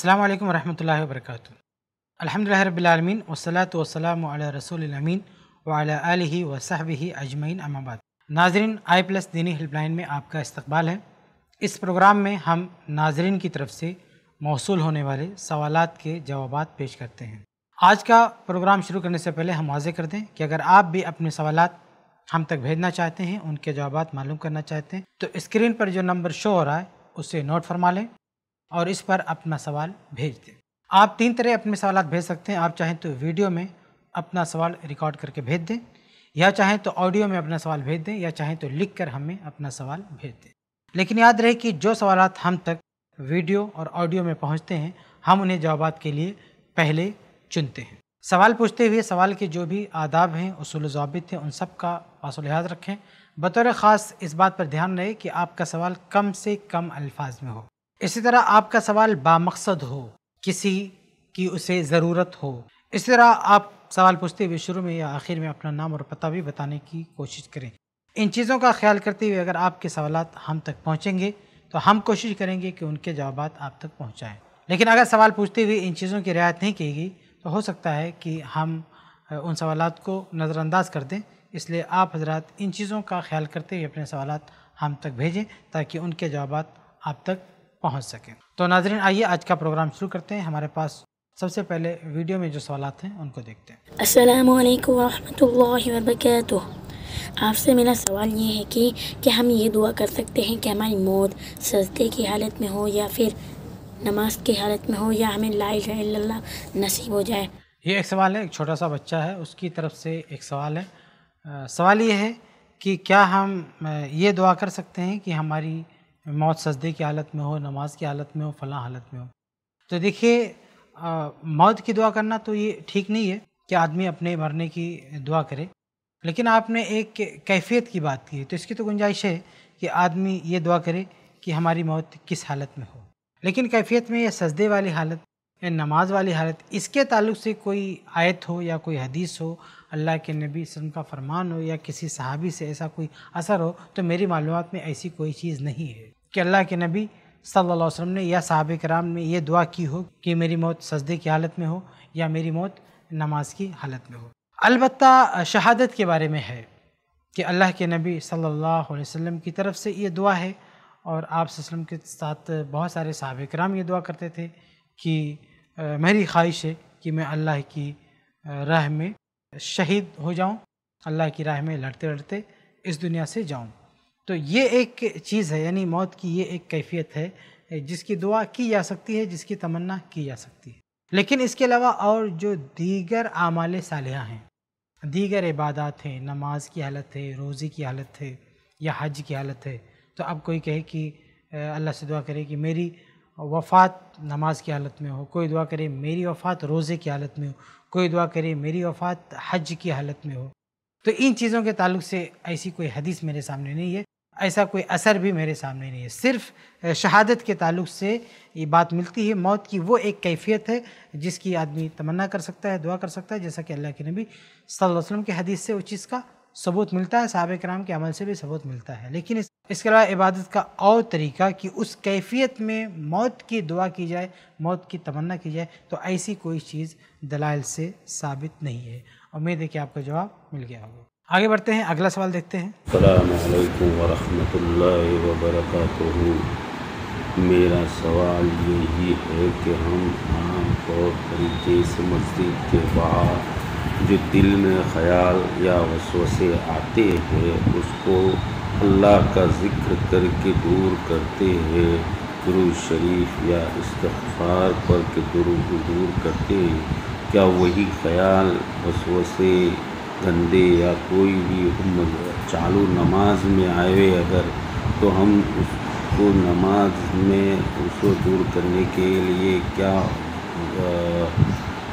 अस्सलाम वालेकुम रहमतुल्लाहि व बरकातुहू अल्हम्दुलिल्लाहि रब्बिल आलमीन वस्सलातु वस्सलामु अला रसूलिल अमीन व अला आलिहि व सहबिहि अजमैन अमाबाद नाजरीन आई प्लस दीनी हेल्पलाइन में आपका इस्तकबाल है इस प्रोग्राम में हम नाजरीन की तरफ से मौसू होने वाले सवाल के जवाब पेश करते हैं आज का प्रोग्राम शुरू करने से पहले हम वाजे कर दें कि अगर आप भी अपने सवाल हम तक भेजना चाहते हैं उनके जवाब मालूम करना चाहते हैं तो स्क्रीन पर जो नंबर शो हो रहा है उसे नोट फरमा लें और इस पर अपना सवाल भेज दें आप तीन तरह अपने सवाल भेज सकते हैं आप चाहें तो वीडियो में अपना सवाल रिकॉर्ड करके भेज दें या चाहें तो ऑडियो में अपना सवाल भेज दें या चाहें तो लिख कर हमें अपना सवाल भेज दें लेकिन याद रहे कि जो सवाल हम तक वीडियो और ऑडियो में पहुँचते हैं हम उन्हें जवाब के लिए पहले चुनते हैं सवाल पूछते हुए सवाल के जो भी आदाब हैं असूल जवाबित हैं उन सब का पासो लिहाज रखें बतौर ख़ास इस बात पर ध्यान रहे कि आपका सवाल कम से कम अल्फाज में हो इसी तरह आपका सवाल बामकसद हो किसी की उसे ज़रूरत हो इस तरह आप सवाल पूछते हुए शुरू में या आखिर में अपना नाम और पता भी बताने की कोशिश करें इन चीज़ों का ख्याल करते हुए अगर आपके सवाल हम तक पहुँचेंगे तो हम कोशिश करेंगे कि उनके जवाब आप तक पहुँचाएँ लेकिन अगर सवाल पूछते हुए इन चीज़ों की रियायत नहीं की गई तो हो सकता है कि हम उन सवाल को नज़रअंदाज कर दें इसलिए आप हजरात इन चीज़ों का ख्याल करते हुए अपने सवाल हम तक भेजें ताकि उनके जवाब आप तक पहुंच सकें तो नाजरीन आइए आज का प्रोग्राम शुरू करते हैं हमारे पास सबसे पहले वीडियो में जो सवाल हैं उनको देखते हैं असल वालेकुम वरहमतुल्लाहि आपसे मेरा सवाल ये है कि क्या हम ये दुआ कर सकते हैं कि हमारी मौत सजदे की हालत में हो या फिर नमाज की हालत में हो या हमें ला नसीब हो जाए ये एक सवाल है एक छोटा सा बच्चा है उसकी तरफ से एक सवाल है आ, सवाल ये है कि क्या हम ये दुआ कर सकते हैं कि हमारी मौत सजदे की हालत में हो नमाज की हालत में हो फलां हालत में हो तो देखिए मौत की दुआ करना तो ये ठीक नहीं है कि आदमी अपने मरने की दुआ करे लेकिन आपने एक कैफियत की बात की तो इसकी तो गुंजाइश है कि आदमी ये दुआ करे कि हमारी मौत किस हालत में हो लेकिन कैफियत में यह सजदे वाली हालत या नमाज वाली हालत इसके ताल्लुक से कोई आयत हो या कोई हदीस हो अल्लाह के नबी वसम का फरमान हो या किसी सहाबी से ऐसा कोई असर हो तो मेरी मालूम में ऐसी कोई चीज़ नहीं है कि अल्लाह के नबी सल्लल्लाहु अलैहि वसल्लम ने या साहब कराम ने यह दुआ की हो कि मेरी मौत सजदे की हालत में हो या मेरी मौत नमाज की हालत में हो अलबत् शहादत के बारे में है कि अल्लाह के नबी सल्लल्लाहु अलैहि वसल्लम की तरफ से ये दुआ है और आप वसल्लम के साथ बहुत सारे साहब कराम ये दुआ करते थे कि मेरी ख्वाहिश है कि मैं अल्लाह की राह में शहीद हो जाऊं अल्लाह की राह में लड़ते लड़ते इस दुनिया से जाऊं तो ये एक चीज़ है यानी मौत की ये एक कैफियत है जिसकी दुआ की जा सकती है जिसकी तमन्ना की जा सकती है लेकिन इसके अलावा और जो दीगर आमाल सालिया हैं दीगर इबादत हैं नमाज की हालत है रोज़ी की हालत है या हज की हालत है तो अब कोई कहे कि अल्लाह से दुआ करे कि मेरी वफ़ात नमाज की हालत में हो कोई दुआ करे मेरी वफ़ात रोज़े की हालत में हो कोई दुआ करे मेरी वफ़ात हज की हालत में हो तो इन चीज़ों के ताल्लुक से ऐसी कोई हदीस मेरे सामने नहीं है ऐसा कोई असर भी मेरे सामने नहीं है सिर्फ शहादत के ताल्लुक से ये बात मिलती है मौत की वो एक कैफियत है जिसकी आदमी तमन्ना कर सकता है दुआ कर सकता है जैसा कि अल्लाह के नबी सल्लल्लाहु अलैहि वसल्लम के हदीस से उस चीज़ का सबूत मिलता है साहब कराम के अमल से भी सबूत मिलता है लेकिन इस, इसके अलावा इबादत का और तरीका कि उस कैफियत में मौत की दुआ की जाए मौत की तमन्ना की जाए तो ऐसी कोई चीज़ दलाइल से साबित नहीं है उम्मीद है कि आपका जवाब मिल गया होगा आगे बढ़ते हैं अगला सवाल देखते हैं मेरा सवाल यही है कि हम आम तौर पर जैसे मस्जिद के बाहर जो दिल में ख्याल या वसवसे आते हैं उसको अल्लाह का ज़िक्र करके दूर करते हैं गुरु शरीफ या इस्तफार पर के दुरुद दूर करते हैं क्या वही ख्याल वसवसे गंदे या कोई भी चालू नमाज में आए अगर तो हम उसको नमाज में उसको दूर करने के लिए क्या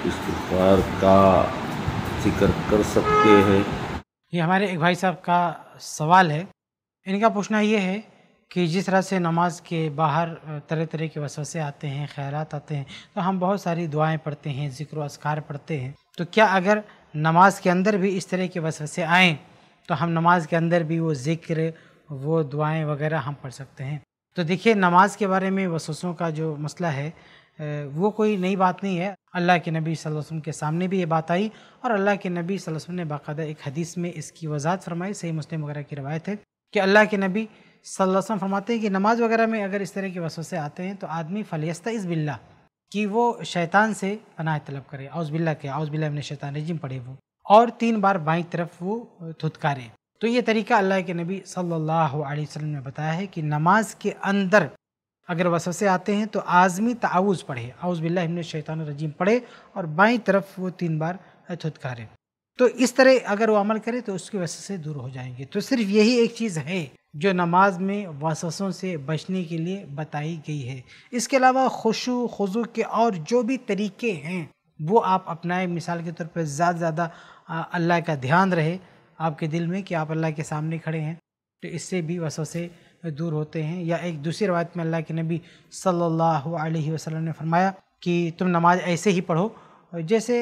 इस्तफार का जिक्र कर सकते हैं ये हमारे एक भाई साहब का सवाल है इनका पूछना ये है कि जिस तरह से नमाज के बाहर तरह तरह के वसवसे आते हैं खैरात आते हैं तो हम बहुत सारी दुआएं पढ़ते हैं जिक्र असकार पढ़ते हैं तो क्या अगर नमाज के अंदर भी इस तरह के वसवसे आएँ तो हम नमाज के अंदर भी वो जिक्र वो दुआएं वगैरह हम पढ़ सकते हैं तो देखिए नमाज के बारे में वसूसों का जो मसला है वो कोई नई बात नहीं है अल्लाह के नबी वसल्लम के सामने भी ये बात आई और अल्लाह के नबी वसल्लम ने बाकायदा एक हदीस में इसकी वजाहत फरमाई सही मुस्लिम वगैरह की रवायत है कि अल्लाह के नबी वसल्लम फरमाते हैं कि नमाज वगैरह में अगर इस तरह के से आते हैं तो आदमी फलियस्ता इस बिल्ला कि वो शैतान से पनाह तलब करे आउज़ बिल्ला के आउज़ बिल्ला ने शैतान रजिम पढ़े वो और तीन बार बाई तरफ वो थुतकारे तो ये तरीका अल्लाह के नबी सल्लल्लाहु अलैहि वसल्लम ने बताया है कि नमाज के अंदर अगर वसवसे आते हैं तो आज़मी तावुज़ पढ़े आउज़ बिल्ला शैतान रजीम पढ़े और बाई तरफ वो तीन बार थुतकारें तो इस तरह अगर वो अमल करे तो उसकी वजह से दूर हो जाएंगे तो सिर्फ यही एक चीज़ है जो नमाज में वसवसों से बचने के लिए बताई गई है इसके अलावा खुशु खजू के और जो भी तरीके हैं वो आप अपनाएं मिसाल के तौर पर ज़्यादा से ज़्यादा अल्लाह का ध्यान रहे आपके दिल में कि आप अल्लाह के सामने खड़े हैं तो इससे भी वसवसे दूर होते हैं या एक दूसरी रवायत में अल्लाह के नबी सल्लल्लाहु अलैहि वसल्लम ने फरमाया कि तुम नमाज ऐसे ही पढ़ो जैसे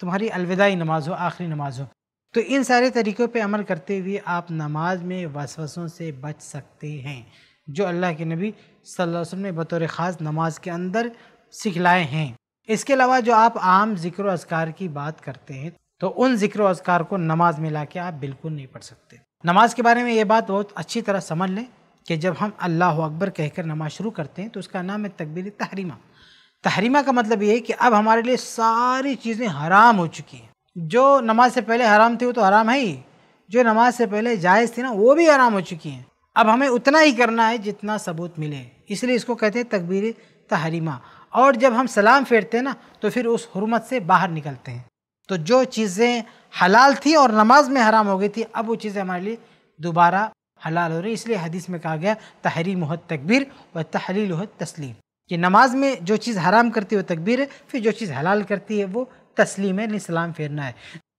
तुम्हारी अलविदाई नमाज हो आखिरी नमाज हो तो इन सारे तरीक़ों पर अमल करते हुए आप नमाज में वसवसों से बच सकते हैं जो अल्लाह के नबी सल्लल्लाहु अलैहि वसल्लम ने बतौर ख़ास नमाज के अंदर सिखलाए हैं इसके अलावा जो आप आम ज़िक्र अजकार की बात करते हैं तो उन ज़िक्र अजकार को नमाज में ला के आप बिल्कुल नहीं पढ़ सकते नमाज के बारे में ये बात बहुत अच्छी तरह समझ लें कि जब हम अल्लाह अकबर कहकर नमाज शुरू करते हैं तो उसका नाम है तकबीर तहरीमा तहरीमा का मतलब ये है कि अब हमारे लिए सारी चीज़ें हराम हो चुकी हैं जो नमाज से पहले हराम थी वो तो हराम है ही जो नमाज से पहले जायज़ थी ना वो भी हराम हो चुकी हैं अब हमें उतना ही करना है जितना सबूत मिले इसलिए इसको कहते हैं तकबीर तहरीमा और जब हम सलाम फेरते हैं ना तो फिर उस हरमत से बाहर निकलते हैं तो जो चीज़ें हलाल थी और नमाज में हराम हो गई थी अब वो चीज़ें हमारे लिए दोबारा हलाल हो रही इसलिए हदीस में कहा गया तहरी मोहत तकबीर व तहलील तस्लीम कि नमाज में जो चीज़ हराम करती है वो तकबीर है फिर जो चीज़ हलाल करती है वो तस्लीम है सलाम फेरना है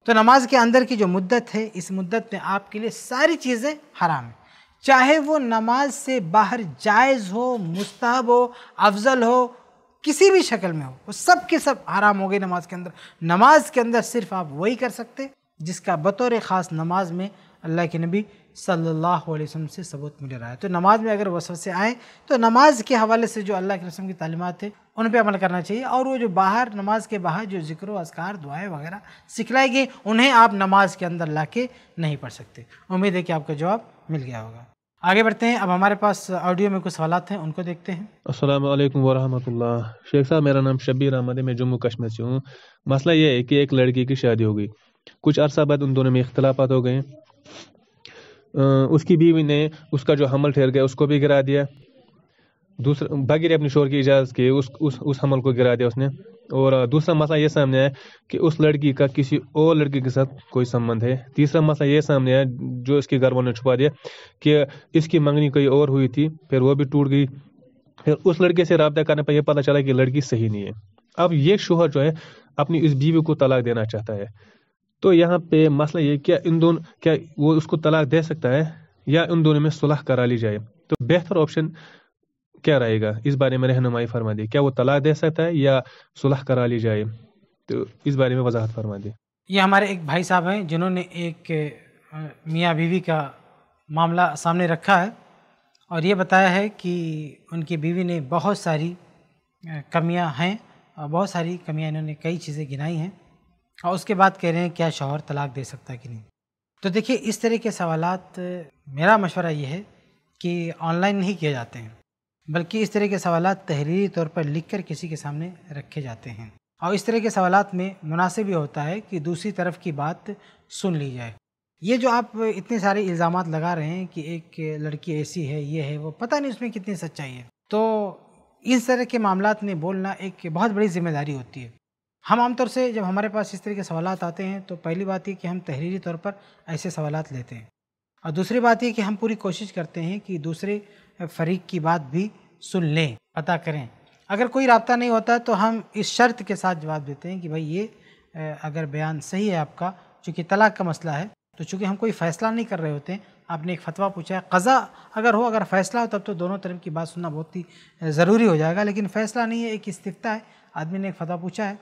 तो नमाज के अंदर की जो मुद्दत है इस मुद्दत में आपके लिए सारी चीज़ें हराम हैं चाहे वो नमाज से बाहर जायज़ हो मुस्तब हो अफजल हो किसी भी शक्ल में हो वो सब के सब हराम हो गए नमाज के अंदर नमाज के अंदर सिर्फ आप वही कर सकते जिसका बतौर ख़ास नमाज में अल्लाह के नबी सल्लल्लाहु अलैहि वसल्लम से सबूत मिल रहा है तो नमाज में अगर से आएँ तो नमाज के हवाले से जो अल्लाह के रसम की तालीमत है उन पर अमल करना चाहिए और वो जो बाहर नमाज के बाहर जो जिक्र असकार दुआएँ वगैरह सिखलाई गई उन्हें आप नमाज के अंदर ला के नहीं पढ़ सकते उम्मीद है कि आपका जवाब मिल गया होगा आगे बढ़ते हैं अब हमारे पास ऑडियो में कुछ सवाल हैं उनको देखते हैं अस्सलाम वालेकुम वरहमतुल्ला शेख साहब मेरा नाम शबीर अहमद है मैं जम्मू कश्मीर से हूँ मसला ये है कि एक लड़की की शादी हो गई कुछ अरसा बाद उन दोनों में इख्तलाफात हो गए उसकी बीवी ने उसका जो हमल ठहर गया उसको भी गिरा दिया दूसरा बगैर अपने शोर की इजाज़त के उस उस उस हमल को गिरा दिया उसने और दूसरा मसला ये सामने आया कि उस लड़की का किसी और लड़की के साथ कोई संबंध है तीसरा मसला ये सामने आया जो इसके घर वालों ने छुपा दिया कि इसकी मंगनी कोई और हुई थी फिर वो भी टूट गई फिर उस लड़के से रबता करने पर यह पता चला कि लड़की सही नहीं है अब ये शोहर जो है अपनी इस बीवी को तलाक देना चाहता है तो यहाँ पे मसला ये क्या इन दोनों क्या वो उसको तलाक दे सकता है या इन दोनों में सुलह करा ली जाए तो बेहतर ऑप्शन क्या रहेगा इस बारे में रहनुमाई फरमा दी क्या वो तलाक दे सकता है या सुलह करा ली जाए तो इस बारे में वजाहत फरमा दी ये हमारे एक भाई साहब हैं जिन्होंने एक मियाँ बीवी का मामला सामने रखा है और ये बताया है कि उनकी बीवी ने बहुत सारी कमियां हैं और बहुत सारी कमियां इन्होंने कई चीज़ें गिनाई हैं और उसके बाद कह रहे हैं क्या शोहर तलाक दे सकता है कि नहीं तो देखिए इस तरह के सवाल मेरा मशवरा यह है कि ऑनलाइन नहीं किए जाते हैं बल्कि इस तरह के सवाल तहरीरी तौर पर लिख कर किसी के सामने रखे जाते हैं और इस तरह के सवाल में मुनासिब ये होता है कि दूसरी तरफ की बात सुन ली जाए ये जो आप इतने सारे इल्ज़ाम लगा रहे हैं कि एक लड़की ऐसी है ये है वो पता नहीं उसमें कितनी सच्चाई है तो इस तरह के मामला में बोलना एक बहुत बड़ी जिम्मेदारी होती है हम आमतौर से जब हमारे पास इस तरह के सवाल आते हैं तो पहली बात ये कि हम तहरीरी तौर पर ऐसे सवाल लेते हैं और दूसरी बात ये कि हम पूरी कोशिश करते हैं कि दूसरे फरीक की बात भी सुन लें पता करें अगर कोई रबता नहीं होता तो हम इस शर्त के साथ जवाब देते हैं कि भाई ये अगर बयान सही है आपका चूँकि तलाक का मसला है तो चूँकि हम कोई फ़ैसला नहीं कर रहे होते हैं आपने एक फ़तवा पूछा है कज़ा अगर हो अगर फ़ैसला हो तब तो दोनों तरफ की बात सुनना बहुत ही ज़रूरी हो जाएगा लेकिन फ़ैसला नहीं है एक इस्तिफ्ता है आदमी ने एक फ़तवा पूछा है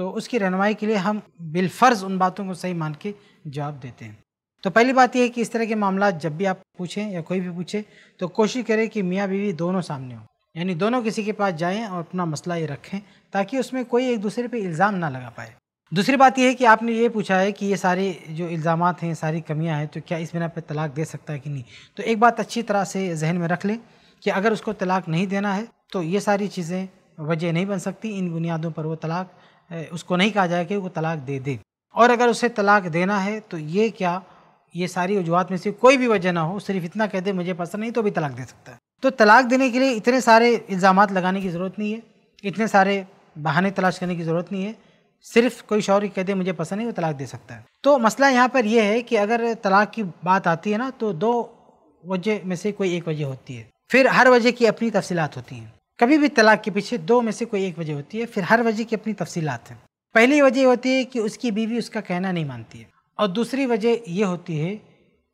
तो उसकी रहनमाई के लिए हम बिलफर्ज उन बातों को सही मान के जवाब देते हैं तो पहली बात यह है कि इस तरह के मामला जब भी आप पूछें या कोई भी पूछे तो कोशिश करें कि मियाँ बीवी दोनों सामने हों यानी दोनों किसी के पास जाएं और अपना मसला ये रखें ताकि उसमें कोई एक दूसरे पे इल्ज़ाम ना लगा पाए दूसरी बात यह है कि आपने ये पूछा है कि ये सारे जो इल्ज़ाम हैं सारी कमियां हैं तो क्या इस बिना पर तलाक दे सकता है कि नहीं तो एक बात अच्छी तरह से जहन में रख लें कि अगर उसको तलाक नहीं देना है तो ये सारी चीज़ें वजह नहीं बन सकती इन बुनियादों पर वो तलाक उसको नहीं कहा जाए कि वो तलाक दे दे और अगर उसे तलाक देना है तो ये क्या ये सारी वजूहत में से कोई भी वजह ना हो सिर्फ इतना कह दे मुझे पसंद नहीं तो भी तलाक दे सकता है तो तलाक देने के लिए इतने सारे इल्ज़ाम लगाने की ज़रूरत नहीं है इतने सारे बहाने तलाश करने की ज़रूरत नहीं है सिर्फ कोई शौर कह दे मुझे पसंद नहीं वो तलाक दे सकता है तो मसला यहाँ पर यह है कि अगर तलाक की बात आती है ना तो दो वजह में से कोई एक वजह होती है फिर हर वजह की अपनी तफसीत होती हैं कभी भी तलाक के पीछे दो में से कोई एक वजह होती है फिर हर वजह की अपनी तफसीलत हैं पहली वजह होती है कि उसकी बीवी उसका कहना नहीं मानती है और दूसरी वजह यह होती है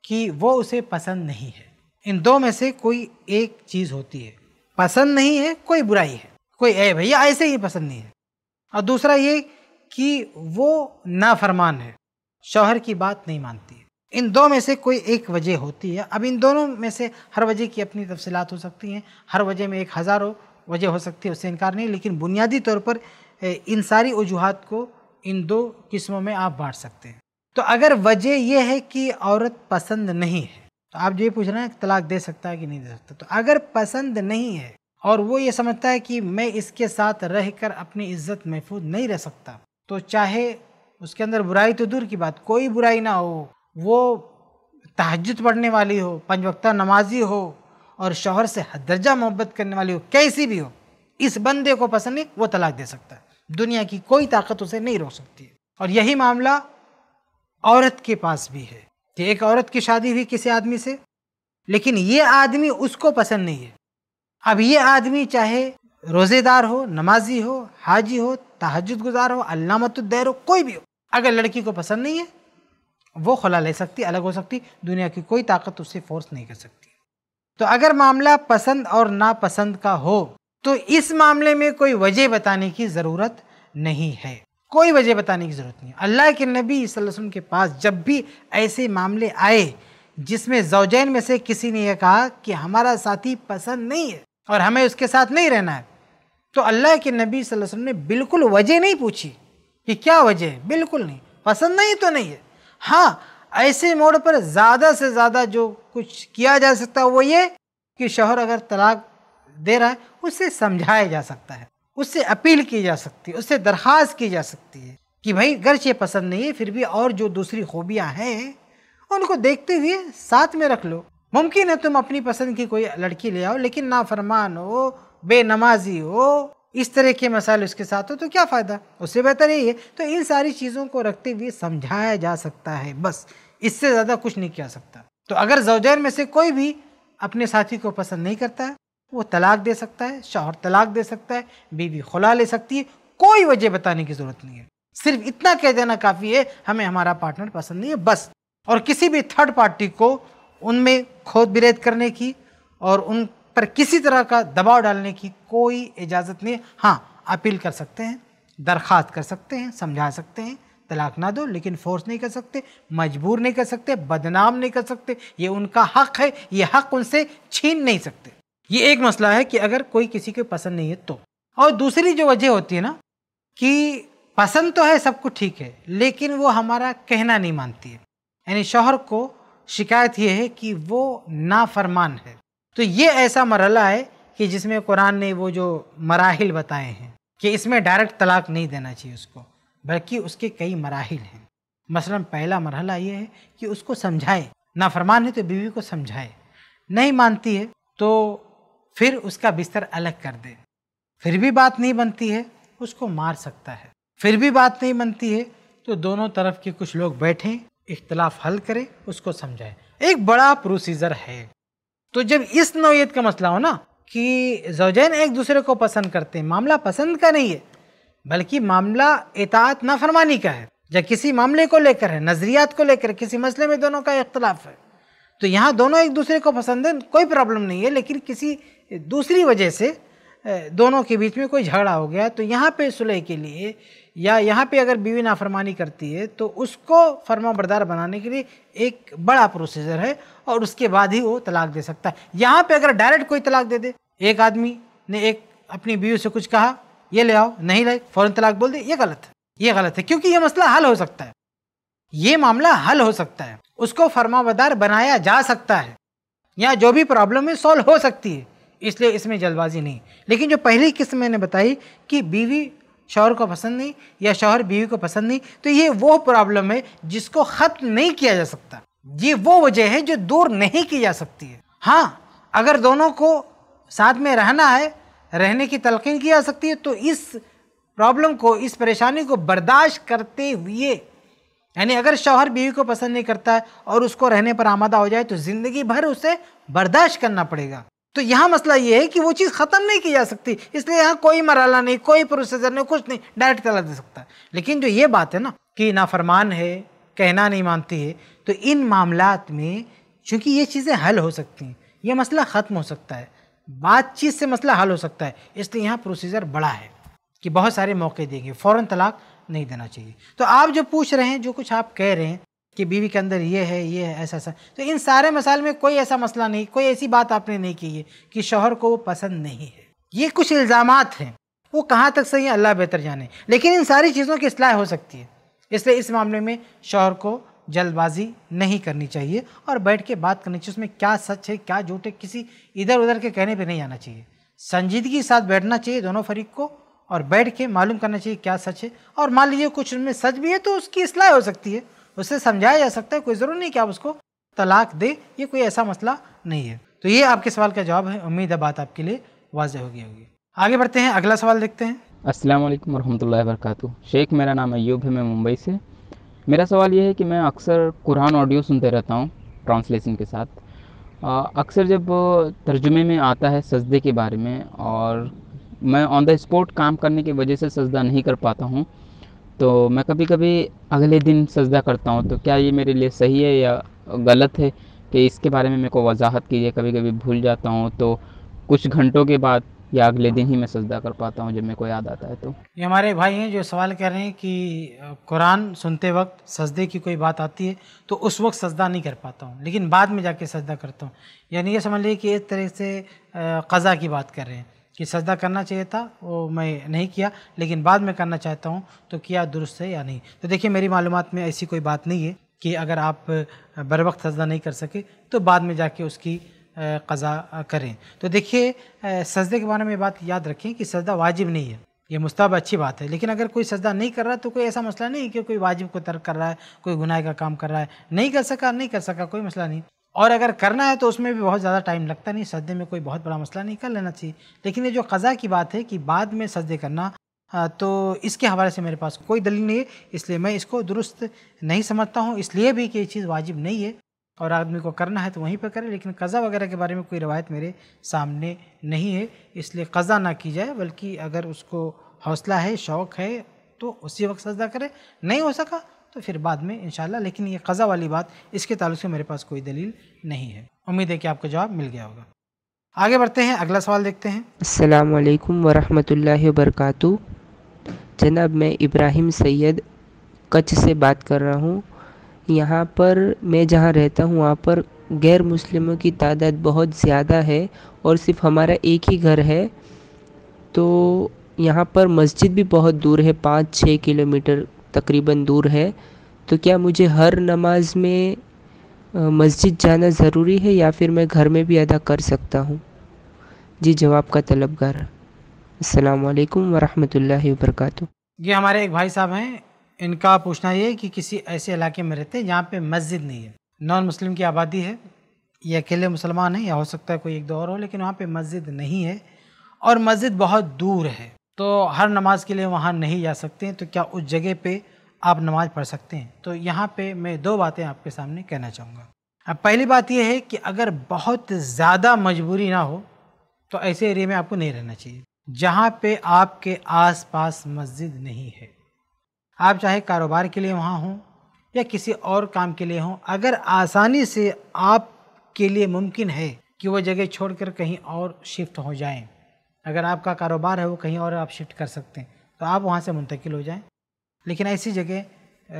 कि वो उसे पसंद नहीं है इन दो में से कोई एक चीज़ होती है पसंद नहीं है कोई बुराई है कोई ऐ भैया ऐसे ही पसंद नहीं है और दूसरा ये कि वो नाफरमान है शौहर की बात नहीं मानती है इन दो में से कोई एक वजह होती है अब इन दोनों में से हर वजह की अपनी तफसीत हो सकती हैं हर वजह में एक हज़ार हो वजह हो सकती है उससे इनकार नहीं लेकिन बुनियादी तौर पर इन सारी वजूहत को इन दो किस्मों में आप बांट सकते हैं तो अगर वजह यह है कि औरत पसंद नहीं है तो आप जो ये पूछ रहे हैं तलाक दे सकता है कि नहीं दे सकता तो अगर पसंद नहीं है और वो ये समझता है कि मैं इसके साथ रह कर अपनी इज्जत महफूज नहीं रह सकता तो चाहे उसके अंदर बुराई तो दूर की बात कोई बुराई ना हो वो तहजद पढ़ने वाली हो पंजवक्ता नमाजी हो और शोहर से हद दर्जा मोहब्बत करने वाली हो कैसी भी हो इस बंदे को पसंद नहीं वो तलाक दे सकता है दुनिया की कोई ताकत उसे नहीं रोक सकती है और यही मामला औरत के पास भी है कि एक औरत की शादी हुई किसी आदमी से लेकिन ये आदमी उसको पसंद नहीं है अब ये आदमी चाहे रोज़ेदार हो नमाजी हो हाजी हो तहजद गुजार हो अल्लामतुद्दैर हो कोई भी हो अगर लड़की को पसंद नहीं है वो खुला ले सकती अलग हो सकती दुनिया की कोई ताकत उससे फोर्स नहीं कर सकती तो अगर मामला पसंद और नापसंद का हो तो इस मामले में कोई वजह बताने की ज़रूरत नहीं है कोई वजह बताने की ज़रूरत नहीं अल्लाह के नबी वसल्लम के पास जब भी ऐसे मामले आए जिसमें जौजैन में से किसी ने यह कहा कि हमारा साथी पसंद नहीं है और हमें उसके साथ नहीं रहना है तो अल्लाह के नबी वसल्लम ने बिल्कुल वजह नहीं पूछी कि क्या वजह है बिल्कुल नहीं पसंद नहीं तो नहीं है हाँ ऐसे मोड़ पर ज़्यादा से ज़्यादा जो कुछ किया जा सकता है वो ये कि शोहर अगर तलाक दे रहा है उससे समझाया जा सकता है उससे अपील की जा सकती है उससे दरख्वास्त की जा सकती है कि भाई गर्च ये पसंद नहीं है फिर भी और जो दूसरी खूबियाँ हैं उनको देखते हुए साथ में रख लो मुमकिन है तुम अपनी पसंद की कोई लड़की ले आओ लेकिन नाफरमान हो बेनमाजी हो इस तरह के मसाइल उसके साथ हो तो क्या फ़ायदा उससे बेहतर यही है तो इन सारी चीज़ों को रखते हुए समझाया जा सकता है बस इससे ज़्यादा कुछ नहीं किया सकता तो अगर जवजैन में से कोई भी अपने साथी को पसंद नहीं करता है वो तलाक दे सकता है शौहर तलाक दे सकता है बीवी खुला ले सकती है कोई वजह बताने की ज़रूरत नहीं है सिर्फ इतना कह देना काफ़ी है हमें हमारा पार्टनर पसंद नहीं है बस और किसी भी थर्ड पार्टी को उनमें खोद बिरेद करने की और उन पर किसी तरह का दबाव डालने की कोई इजाज़त नहीं हाँ अपील कर सकते हैं दरख्वास्त कर सकते हैं समझा सकते हैं तलाक ना दो लेकिन फोर्स नहीं कर सकते मजबूर नहीं कर सकते बदनाम नहीं कर सकते ये उनका हक है ये हक उनसे छीन नहीं सकते ये एक मसला है कि अगर कोई किसी को पसंद नहीं है तो और दूसरी जो वजह होती है ना कि पसंद तो है सब कुछ ठीक है लेकिन वो हमारा कहना नहीं मानती है यानी शोहर को शिकायत ये है कि वो नाफरमान है तो ये ऐसा मरला है कि जिसमें कुरान ने वो जो मराहल बताए हैं कि इसमें डायरेक्ट तलाक नहीं देना चाहिए उसको बल्कि उसके कई मराहल हैं मसलन पहला मरहला ये है कि उसको समझाए नाफरमान है तो बीवी को समझाए नहीं मानती है तो फिर उसका बिस्तर अलग कर दे फिर भी बात नहीं बनती है उसको मार सकता है फिर भी बात नहीं बनती है तो दोनों तरफ के कुछ लोग बैठें इख्तलाफ हल करें उसको समझाएं एक बड़ा प्रोसीजर है तो जब इस नोयत का मसला हो ना कि जोजैन एक दूसरे को पसंद करते हैं मामला पसंद का नहीं है बल्कि मामला इतात नाफरमानी का है या किसी मामले को लेकर है नज़रियात को लेकर किसी मसले में दोनों का इख्तलाफ है तो यहाँ दोनों एक दूसरे को पसंद है कोई प्रॉब्लम नहीं है लेकिन किसी दूसरी वजह से दोनों के बीच में कोई झगड़ा हो गया तो यहाँ पे सुलह के लिए या यहाँ पे अगर बीवी नाफरमानी करती है तो उसको फर्मा बरदार बनाने के लिए एक बड़ा प्रोसीजर है और उसके बाद ही वो तलाक दे सकता है यहाँ पे अगर डायरेक्ट कोई तलाक दे दे एक आदमी ने एक अपनी बीवी से कुछ कहा ये ले आओ नहीं लाए फ़ौरन तलाक बोल दे ये गलत है ये गलत है क्योंकि ये मसला हल हो सकता है ये मामला हल हो सकता है उसको फरमावदार बनाया जा सकता है या जो भी प्रॉब्लम है सॉल्व हो सकती है इसलिए इसमें जल्दबाजी नहीं लेकिन जो पहली किस्म मैंने बताई कि बीवी शौहर को पसंद नहीं या शौहर बीवी को पसंद नहीं तो ये वो प्रॉब्लम है जिसको ख़त्म नहीं किया जा सकता ये वो वजह है जो दूर नहीं की जा सकती है हाँ अगर दोनों को साथ में रहना है रहने की तलखीन की जा सकती है तो इस प्रॉब्लम को इस परेशानी को बर्दाश्त करते हुए यानी अगर शौहर बीवी को पसंद नहीं करता है और उसको रहने पर आमादा हो जाए तो ज़िंदगी भर उसे बर्दाश्त करना पड़ेगा तो यहाँ मसला ये है कि वो चीज़ ख़त्म नहीं की जा सकती इसलिए यहाँ कोई मराला नहीं कोई प्रोसेसर नहीं कुछ नहीं डायरेक्ट तला दे सकता लेकिन जो ये बात है ना कि नाफरमान है कहना नहीं मानती है तो इन मामला में चूँकि ये चीज़ें हल हो सकती हैं ये मसला ख़त्म हो सकता है बातचीत से मसला हल हो सकता है इसलिए यहाँ प्रोसीजर बड़ा है कि बहुत सारे मौके देंगे फ़ौर तलाक नहीं देना चाहिए तो आप जो पूछ रहे हैं जो कुछ आप कह रहे हैं कि बीवी के अंदर ये है ये है ऐसा ऐसा तो इन सारे मसाल में कोई ऐसा मसला नहीं कोई ऐसी बात आपने नहीं की है कि शोहर को वो पसंद नहीं है ये कुछ इल्ज़ाम हैं वो कहाँ तक सही है अल्लाह बेहतर जाने लेकिन इन सारी चीज़ों की असलाह हो सकती है इसलिए इस मामले में शोहर को जल्दबाजी नहीं करनी चाहिए और बैठ के बात करनी चाहिए उसमें क्या सच है क्या झूठ है किसी इधर उधर के कहने पे नहीं आना चाहिए संजीदगी के साथ बैठना चाहिए दोनों फरीक को और बैठ के मालूम करना चाहिए क्या सच है और मान लीजिए कुछ उनमें सच भी है तो उसकी असलाह हो सकती है उससे समझाया जा सकता है कोई ज़रूरी नहीं कि आप उसको तलाक दे ये कोई ऐसा मसला नहीं है तो ये आपके सवाल का जवाब है उम्मीद है बात आपके लिए वाजह होगी होगी आगे बढ़ते हैं अगला सवाल देखते हैं असलम वरहमल वरक शेख मेरा नाम अयूब है मैं मुंबई से मेरा सवाल यह है कि मैं अक्सर कुरान ऑडियो सुनते रहता हूँ ट्रांसलेशन के साथ अक्सर जब तर्जुमे में आता है सजदे के बारे में और मैं ऑन द स्पॉट काम करने की वजह से सजदा नहीं कर पाता हूँ तो मैं कभी कभी अगले दिन सजदा करता हूँ तो क्या ये मेरे लिए सही है या गलत है कि इसके बारे में मेरे को वजाहत कीजिए कभी कभी भूल जाता हूँ तो कुछ घंटों के बाद या अगले दिन ही मैं सजदा कर पाता हूँ जब मेरे को याद आता है तो ये हमारे भाई हैं जो सवाल कर रहे हैं कि कुरान सुनते वक्त सजदे की कोई बात आती है तो उस वक्त सजदा नहीं कर पाता हूँ लेकिन बाद में जाके सजदा करता हूँ यानी ये समझ लीजिए कि एक तरह से कज़ा की बात कर रहे हैं कि सजदा करना चाहिए था वो मैं नहीं किया लेकिन बाद में करना चाहता हूँ तो किया दुरुस्त है या नहीं तो देखिए मेरी मालूम में ऐसी कोई बात नहीं है कि अगर आप बर वक्त सजदा नहीं कर सके तो बाद में जाके उसकी कज़ा करें तो देखिए सजदे के बारे में बात याद रखें कि सजदा वाजिब नहीं है ये मुस्तब अच्छी बात है लेकिन अगर कोई सजदा नहीं कर रहा तो कोई ऐसा मसला नहीं कि कोई वाजिब को तर्क कर रहा है कोई गुनाह का काम कर रहा है नहीं कर सका नहीं कर सका कोई मसला नहीं और अगर करना है तो उसमें भी बहुत ज़्यादा टाइम लगता नहीं सजदे में कोई बहुत बड़ा मसला नहीं कर लेना चाहिए लेकिन ये जो कज़ा की बात है कि बाद में सजदे करना तो इसके हवाले से मेरे पास कोई दलील नहीं है इसलिए मैं इसको दुरुस्त नहीं समझता हूँ इसलिए भी कि ये चीज़ वाजिब नहीं है और आदमी को करना है तो वहीं पर करें लेकिन कज़ा वगैरह के बारे में कोई रवायत मेरे सामने नहीं है इसलिए कज़ा ना की जाए बल्कि अगर उसको हौसला है शौक़ है तो उसी वक्त सजदा करे नहीं हो सका तो फिर बाद में इन लेकिन ये कज़ा वाली बात इसके ताल्लुक से मेरे पास कोई दलील नहीं है उम्मीद है कि आपको जवाब मिल गया होगा आगे बढ़ते हैं अगला सवाल देखते हैं असलकम वरहमल वरक जनाब मैं इब्राहिम सैयद कच्छ से बात कर रहा हूँ यहाँ पर मैं जहाँ रहता हूँ वहाँ पर गैर मुस्लिमों की तादाद बहुत ज़्यादा है और सिर्फ हमारा एक ही घर है तो यहाँ पर मस्जिद भी बहुत दूर है पाँच छः किलोमीटर तकरीबन दूर है तो क्या मुझे हर नमाज में मस्जिद जाना ज़रूरी है या फिर मैं घर में भी अदा कर सकता हूँ जी जवाब का तलबगार अल्लाम वरहमत वर्का ये हमारे एक भाई साहब हैं इनका पूछना ये कि किसी ऐसे इलाके में रहते हैं जहाँ पे मस्जिद नहीं है नॉन मुस्लिम की आबादी है ये अकेले मुसलमान हैं या हो सकता है कोई एक दो और हो लेकिन वहाँ पे मस्जिद नहीं है और मस्जिद बहुत दूर है तो हर नमाज के लिए वहाँ नहीं जा सकते हैं तो क्या उस जगह पे आप नमाज पढ़ सकते हैं तो यहाँ पे मैं दो बातें आपके सामने कहना चाहूँगा पहली बात यह है कि अगर बहुत ज़्यादा मजबूरी ना हो तो ऐसे एरिए में आपको नहीं रहना चाहिए जहाँ पे आपके आसपास मस्जिद नहीं है आप चाहे कारोबार के लिए वहाँ हों या किसी और काम के लिए हों अगर आसानी से आप के लिए मुमकिन है कि वह जगह छोड़कर कहीं और शिफ्ट हो जाएं अगर आपका कारोबार है वो कहीं और आप शिफ्ट कर सकते हैं तो आप वहाँ से मुंतकिल हो जाएं लेकिन ऐसी जगह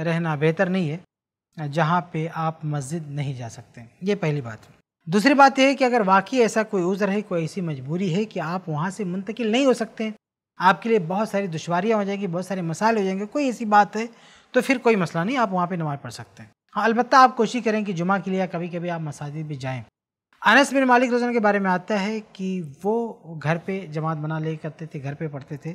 रहना बेहतर नहीं है जहाँ पे आप मस्जिद नहीं जा सकते ये पहली बात दूसरी बात यह है कि अगर वाकई ऐसा कोई उज़र है कोई ऐसी मजबूरी है कि आप वहाँ से मुंतकिल नहीं हो सकते आपके लिए बहुत सारी दुशारियाँ हो जाएंगी बहुत सारे मसाले हो जाएंगे कोई ऐसी बात है तो फिर कोई मसला नहीं आप वहाँ पर नमाज़ पढ़ सकते हैं हाँ अलबत्त आप कोशिश करें कि जुमा के लिए कभी कभी आप मसाजिद भी जाएँ अनस बिन मालिक रजन के बारे में आता है कि वो घर पे जमात बना ले करते थे घर पे पढ़ते थे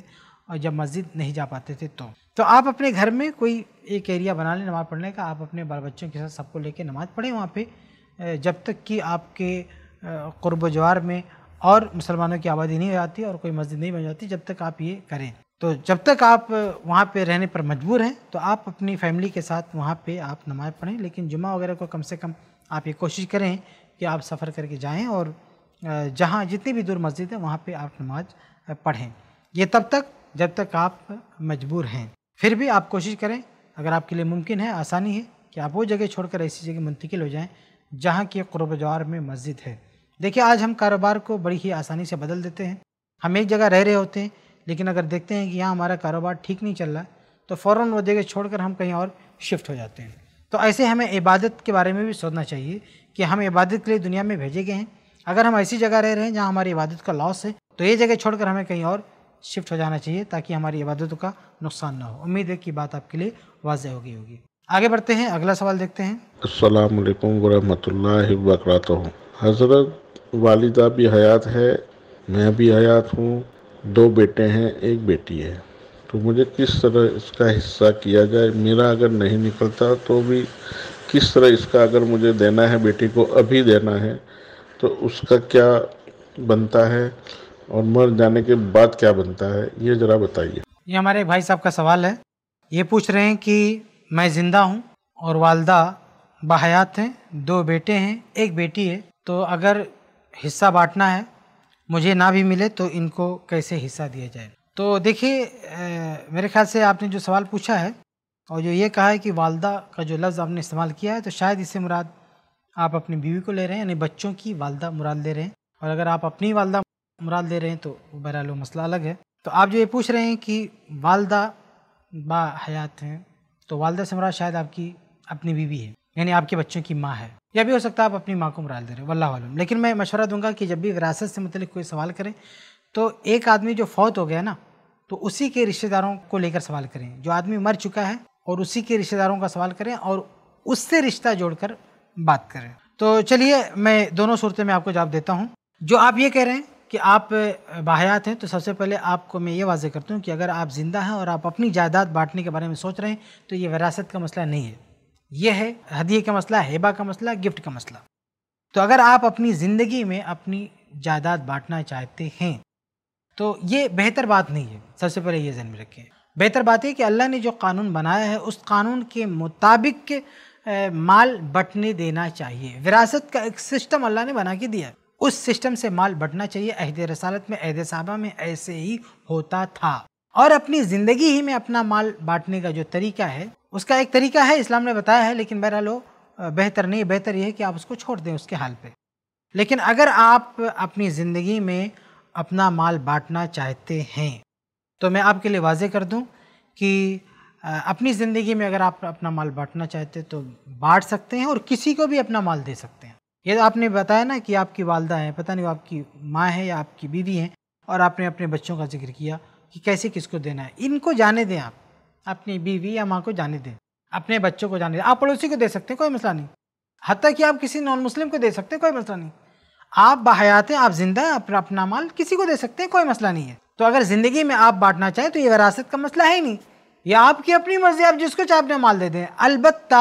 और जब मस्जिद नहीं जा पाते थे तो तो आप अपने घर में कोई एक एरिया बना लें नमाज़ पढ़ने का आप अपने बाल बच्चों के साथ सबको लेके नमाज़ पढ़ें वहाँ पे जब तक कि आपके कुर्ब जवार में और मुसलमानों की आबादी नहीं हो जाती और कोई मस्जिद नहीं बन जाती जब तक आप ये करें तो जब तक आप वहाँ पे रहने पर मजबूर हैं तो आप अपनी फैमिली के साथ वहाँ पे आप नमाज़ पढ़ें लेकिन जुमा वगैरह को कम से कम आप ये कोशिश करें कि आप सफ़र करके जाएँ और जहाँ जितनी भी दूर मस्जिद है वहाँ पर आप नमाज पढ़ें ये तब तक जब तक आप मजबूर हैं फिर भी आप कोशिश करें अगर आपके लिए मुमकिन है आसानी है कि आप वो जगह छोड़कर ऐसी जगह मुंतकिल हो जाएँ जहाँ की क़ुरब जवार में मस्जिद है देखिए आज हम कारोबार को बड़ी ही आसानी से बदल देते हैं हम एक जगह रह रहे होते हैं लेकिन अगर देखते हैं कि यहाँ हमारा कारोबार ठीक नहीं चल रहा तो फ़ौर वो जगह छोड़कर हम कहीं और शिफ्ट हो जाते हैं तो ऐसे हमें इबादत के बारे में भी सोचना चाहिए कि हम इबादत के लिए दुनिया में भेजे गए हैं अगर हम ऐसी जगह रह रहे हैं जहाँ हमारी इबादत का लॉस है तो ये जगह छोड़कर हमें कहीं और शिफ्ट हो जाना चाहिए ताकि हमारी इबादतों का नुकसान ना हो उम्मीद है कि बात आपके लिए वाजह हो गई होगी आगे बढ़ते हैं अगला सवाल देखते हैं असल वरहमल वरक हज़रत वालिदा भी हयात है मैं भी हयात हूँ दो बेटे हैं एक बेटी है तो मुझे किस तरह इसका हिस्सा किया जाए मेरा अगर नहीं निकलता तो भी किस तरह इसका अगर मुझे देना है बेटी को अभी देना है तो उसका क्या बनता है और मर जाने के बाद क्या बनता है ये ज़रा बताइए ये हमारे एक भाई साहब का सवाल है ये पूछ रहे हैं कि मैं ज़िंदा हूँ और वालदा बाहयात हैं दो बेटे हैं एक बेटी है तो अगर हिस्सा बांटना है मुझे ना भी मिले तो इनको कैसे हिस्सा दिया जाए तो देखिए मेरे ख्याल से आपने जो सवाल पूछा है और जो ये कहा है कि वालदा का जो लफ्ज़ आपने इस्तेमाल किया है तो शायद इससे मुराद आप अपनी बीवी को ले रहे हैं यानी बच्चों की वालदा मुराद ले रहे हैं और अगर आप अपनी वालदा मुराद ले रहे हैं तो बहरहाल वो मसला अलग है तो आप जो ये पूछ रहे हैं कि वालदा बा हयात हैं तो वालदा से मुराद शायद आपकी अपनी बीवी है यानी आपके बच्चों की माँ है या भी हो सकता है आप अपनी माँ को मुराल दे रहे वल्ला वालम लेकिन मैं मशवरा दूंगा कि जब भी विरासत से मतलब कोई सवाल करें तो एक आदमी जो फौत हो गया ना तो उसी के रिश्तेदारों को लेकर सवाल करें जो आदमी मर चुका है और उसी के रिश्तेदारों का सवाल करें और उससे रिश्ता जोड़कर बात करें तो चलिए मैं दोनों सूरतें में आपको जवाब देता हूँ जो आप ये कह रहे हैं कि आप बाहयात हैं तो सबसे पहले आपको मैं ये वाजह करता हूँ कि अगर आप ज़िंदा हैं और आप अपनी जायदाद बांटने के बारे में सोच रहे हैं तो ये विरासत का मसला नहीं है ये है हदीये का मसला हेबा का मसला गिफ्ट का मसला तो अगर आप अपनी ज़िंदगी में अपनी जायदाद बांटना चाहते हैं तो ये बेहतर बात नहीं है सबसे पहले ये जहन में रखें बेहतर बात है कि अल्लाह ने जो कानून बनाया है उस कानून के मुताबिक के माल बटने देना चाहिए विरासत का एक सिस्टम अल्लाह ने बना के दिया उस सिस्टम से माल बटना चाहिए अहद रसालत में अहद साहबा में ऐसे ही होता था और अपनी ज़िंदगी ही में अपना माल बांटने का जो तरीका है उसका एक तरीका है इस्लाम ने बताया है लेकिन बहरहाल वो बेहतर नहीं बेहतर यह है कि आप उसको छोड़ दें उसके हाल पे लेकिन अगर आप अपनी ज़िंदगी में अपना माल बांटना चाहते हैं तो मैं आपके लिए वाजे कर दूं कि अपनी ज़िंदगी में अगर आप अपना माल बांटना चाहते हैं तो बांट सकते हैं और किसी को भी अपना माल दे सकते हैं ये तो आपने बताया ना कि आपकी वालदा हैं पता नहीं वो आपकी माँ है या आपकी बीवी हैं और आपने अपने बच्चों का जिक्र किया कि कैसे किसको देना है इनको जाने दें आप अपनी बीवी या माँ को जाने दें अपने बच्चों को जाने दें आप पड़ोसी को दे सकते हैं कोई मसला नहीं हती कि आप किसी नॉन मुस्लिम को दे सकते हैं कोई मसला नहीं आप बाहयात हैं आप जिंदा हैं अपना अपना माल किसी को दे सकते हैं कोई मसला नहीं है तो अगर ज़िंदगी में आप बांटना चाहें तो ये विरासत का मसला है ही नहीं या आपकी अपनी मर्ज़ी आप जिसको चाहे अपना माल दे दें अलबत्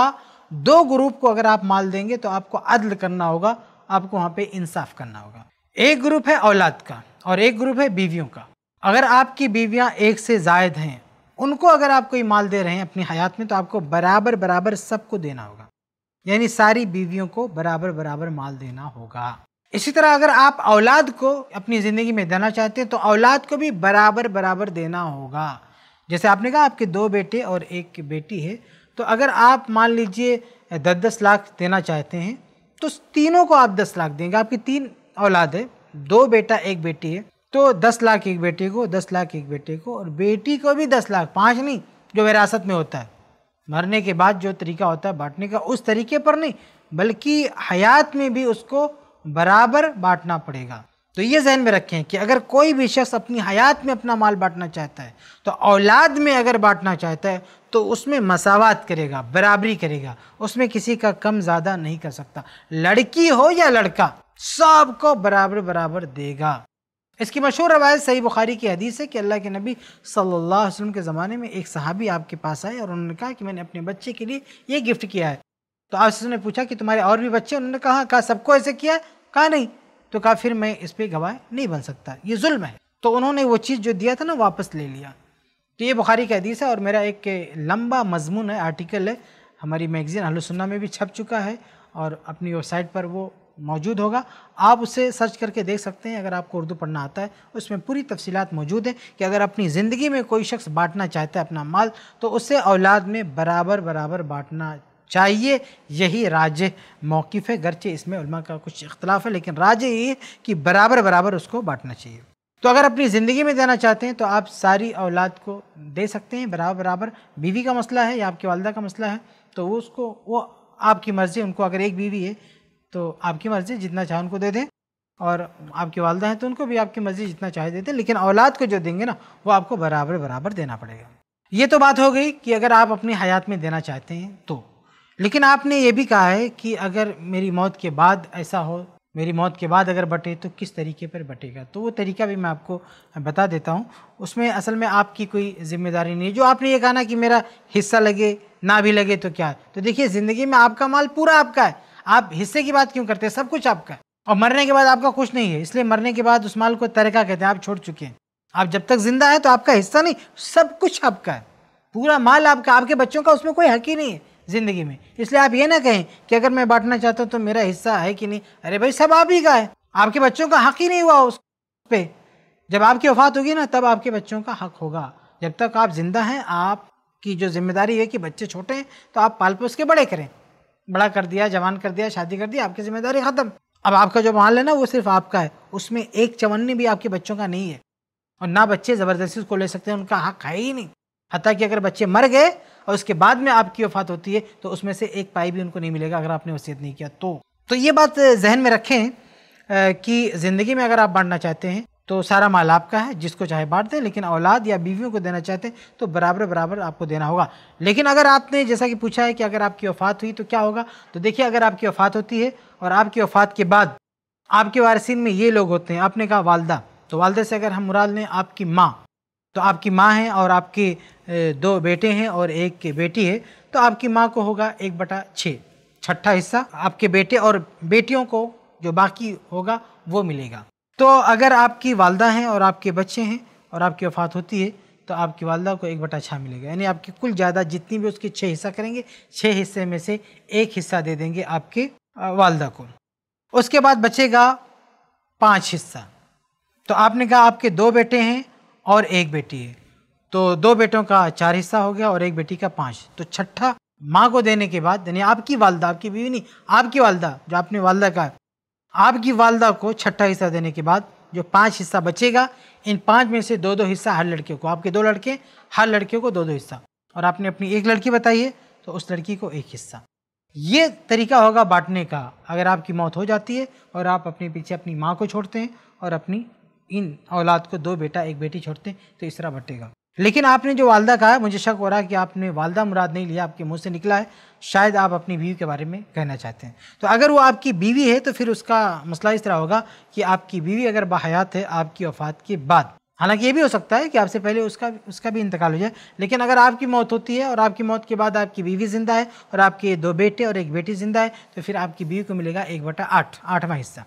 दो ग्रुप को अगर आप माल देंगे तो आपको अदल करना होगा आपको वहाँ पे इंसाफ करना होगा एक ग्रुप है औलाद का और एक ग्रुप है बीवियों का अगर आपकी बीवियाँ एक से जायद हैं उनको अगर आप कोई माल दे रहे हैं अपनी हयात में तो आपको बराबर बराबर सबको देना होगा यानी सारी बीवियों को बराबर बराबर माल देना होगा इसी तरह अगर आप औलाद को अपनी ज़िंदगी में देना चाहते हैं तो औलाद को भी बराबर बराबर देना होगा जैसे आपने कहा आपके दो बेटे और एक की बेटी है तो अगर आप मान लीजिए दस दस लाख देना चाहते हैं तो तीनों को आप दस लाख देंगे आपकी तीन औलाद है दो बेटा एक बेटी है तो दस लाख एक बेटे को दस लाख एक बेटे को और बेटी को भी दस लाख पाँच नहीं जो विरासत में होता है मरने के बाद जो तरीका होता है बांटने का उस तरीके पर नहीं बल्कि हयात में भी उसको बराबर बांटना पड़ेगा तो ये जहन में रखें कि अगर कोई भी शख्स अपनी हयात में अपना माल बांटना चाहता है तो औलाद में अगर बांटना चाहता है तो उसमें मसावत करेगा बराबरी करेगा उसमें किसी का कम ज़्यादा नहीं कर सकता लड़की हो या लड़का सबको बराबर बराबर देगा इसकी मशहूर रवायत सही बुखारी की हदीस है कि अल्लाह के नबी सल्लल्लाहु अलैहि वसल्लम के ज़माने में एक सहाबी आपके पास आए और उन्होंने कहा कि मैंने अपने बच्चे के लिए ये गिफ्ट किया है तो आप ने पूछा कि तुम्हारे और भी बच्चे उन्होंने कहा कहा सबको ऐसे किया कहा नहीं तो कहा फिर मैं इस पर गवाह नहीं बन सकता ये जुल्म है तो उन्होंने वो चीज़ जो दिया था ना वापस ले लिया तो ये बुखारी की हदीस है और मेरा एक लंबा मजमून है आर्टिकल है हमारी मैगज़ीन हलसन्ना में भी छप चुका है और अपनी वेबसाइट पर वो मौजूद होगा आप उसे सर्च करके देख सकते हैं अगर आपको उर्दू पढ़ना आता है उसमें पूरी तफसीत मौजूद है कि अगर अपनी ज़िंदगी में कोई शख्स बांटना चाहता है अपना माल तो उसे औलाद में बराबर बराबर बांटना चाहिए यही राज मौक़ है गरचे इसमें उलमा का कुछ इख्तलाफ है लेकिन राज ये है कि बराबर बराबर उसको बांटना चाहिए तो अगर अपनी ज़िंदगी में देना चाहते हैं तो आप सारी औलाद को दे सकते हैं बराबर बराबर बीवी का मसला है या आपकी वालदा का मसला है तो वो उसको वो आपकी मर्ज़ी उनको अगर एक बीवी है तो आपकी मर्ज़ी जितना चाहे उनको दे दें और आपके वालदा हैं तो उनको भी आपकी मर्ज़ी जितना चाहे दे दें लेकिन औलाद को जो देंगे ना वो आपको बराबर बराबर देना पड़ेगा ये तो बात हो गई कि अगर आप अपनी हयात में देना चाहते हैं तो लेकिन आपने ये भी कहा है कि अगर मेरी मौत के बाद ऐसा हो मेरी मौत के बाद अगर बटे तो किस तरीके पर बटेगा तो वो तरीका भी मैं आपको बता देता हूँ उसमें असल में आपकी कोई जिम्मेदारी नहीं है जो आपने ये कहा ना कि मेरा हिस्सा लगे ना भी लगे तो क्या है तो देखिए ज़िंदगी में आपका माल पूरा आपका है आप हिस्से की बात क्यों करते हैं सब कुछ आपका है और मरने के बाद आपका कुछ नहीं है इसलिए मरने के बाद उस माल को तरका कहते हैं आप छोड़ चुके हैं आप जब तक जिंदा है तो आपका हिस्सा नहीं सब कुछ आपका है पूरा माल आपका आपके बच्चों का उसमें कोई हक ही नहीं है ज़िंदगी में इसलिए आप ये ना कहें कि अगर मैं बांटना चाहता हूँ तो मेरा हिस्सा है कि नहीं अरे भाई सब आप ही का है आपके बच्चों का हक ही नहीं हुआ उस पर जब आपकी वफात होगी ना तब आपके बच्चों का हक होगा जब तक आप जिंदा हैं आपकी जो जिम्मेदारी है कि बच्चे छोटे हैं तो आप पाल पोस के बड़े करें बड़ा कर दिया जवान कर दिया शादी कर दिया आपकी जिम्मेदारी ख़त्म अब आपका जो माल है ना वो सिर्फ आपका है उसमें एक चवन्नी भी आपके बच्चों का नहीं है और ना बच्चे ज़बरदस्ती उसको ले सकते हैं उनका हक है ही नहीं हत्या कि अगर बच्चे मर गए और उसके बाद में आपकी वफात होती है तो उसमें से एक पाई भी उनको नहीं मिलेगा अगर आपने वसीयत नहीं किया तो तो ये बात जहन में रखें कि ज़िंदगी में अगर आप बांटना चाहते हैं तो सारा माल आपका है जिसको चाहे बांट दें लेकिन औलाद या बीवियों को देना चाहते हैं तो बराबर बराबर आपको देना होगा लेकिन अगर आपने जैसा कि पूछा है कि अगर आपकी वफ़ात हुई तो क्या होगा तो देखिए अगर आपकी वफ़ात होती है और आपकी वफ़ात के बाद आपके वारसिन में ये लोग होते हैं आपने कहा वालदा तो वालदा से अगर हम मुराद लें आपकी माँ तो आपकी माँ है और आपके दो बेटे हैं और एक बेटी है तो आपकी माँ को होगा एक बटा छः छठा हिस्सा आपके बेटे और बेटियों को जो बाकी होगा वो मिलेगा तो अगर आपकी वालदा हैं और आपके बच्चे हैं और आपकी वफात होती है तो आपकी वालदा को एक बटा छः मिलेगा यानी आपकी कुल ज़्यादा जितनी भी उसके छः हिस्सा करेंगे छः हिस्से में से एक हिस्सा दे देंगे आपके वालदा को उसके बाद बचेगा पाँच हिस्सा तो आपने कहा आपके दो बेटे हैं और एक बेटी है तो दो बेटों का चार हिस्सा हो गया और एक बेटी का पाँच तो छठा माँ को देने के बाद यानी आपकी वालदा आपकी बीवी नहीं आपकी वालदा जो आपने वालदा का आपकी वालदा को छठा हिस्सा देने के बाद जो पाँच हिस्सा बचेगा इन पाँच में से दो दो हिस्सा हर लड़के को आपके दो लड़के हर लड़के को दो दो हिस्सा और आपने अपनी एक लड़की बताई है तो उस लड़की को एक हिस्सा ये तरीका होगा बांटने का अगर आपकी मौत हो जाती है और आप अपने पीछे अपनी माँ को छोड़ते हैं और अपनी इन औलाद को दो बेटा एक बेटी छोड़ते हैं तो इस तरह बटेगा लेकिन आपने जो वालदा कहा मुझे शक हो रहा है कि आपने वालदा मुराद नहीं लिया आपके मुंह से निकला है शायद आप अपनी बीवी के बारे में कहना चाहते हैं तो अगर वो आपकी बीवी है तो फिर उसका मसला इस तरह होगा कि आपकी बीवी अगर बाहयात है आपकी वफात के बाद हालांकि ये भी हो सकता है कि आपसे पहले उसका उसका भी इंतकाल हो जाए लेकिन अगर आपकी मौत होती है और आपकी मौत के बाद आपकी बीवी जिंदा है और आपके दो बेटे और एक बेटी जिंदा है तो फिर आपकी बीवी को मिलेगा एक बटा आठ आठवां हिस्सा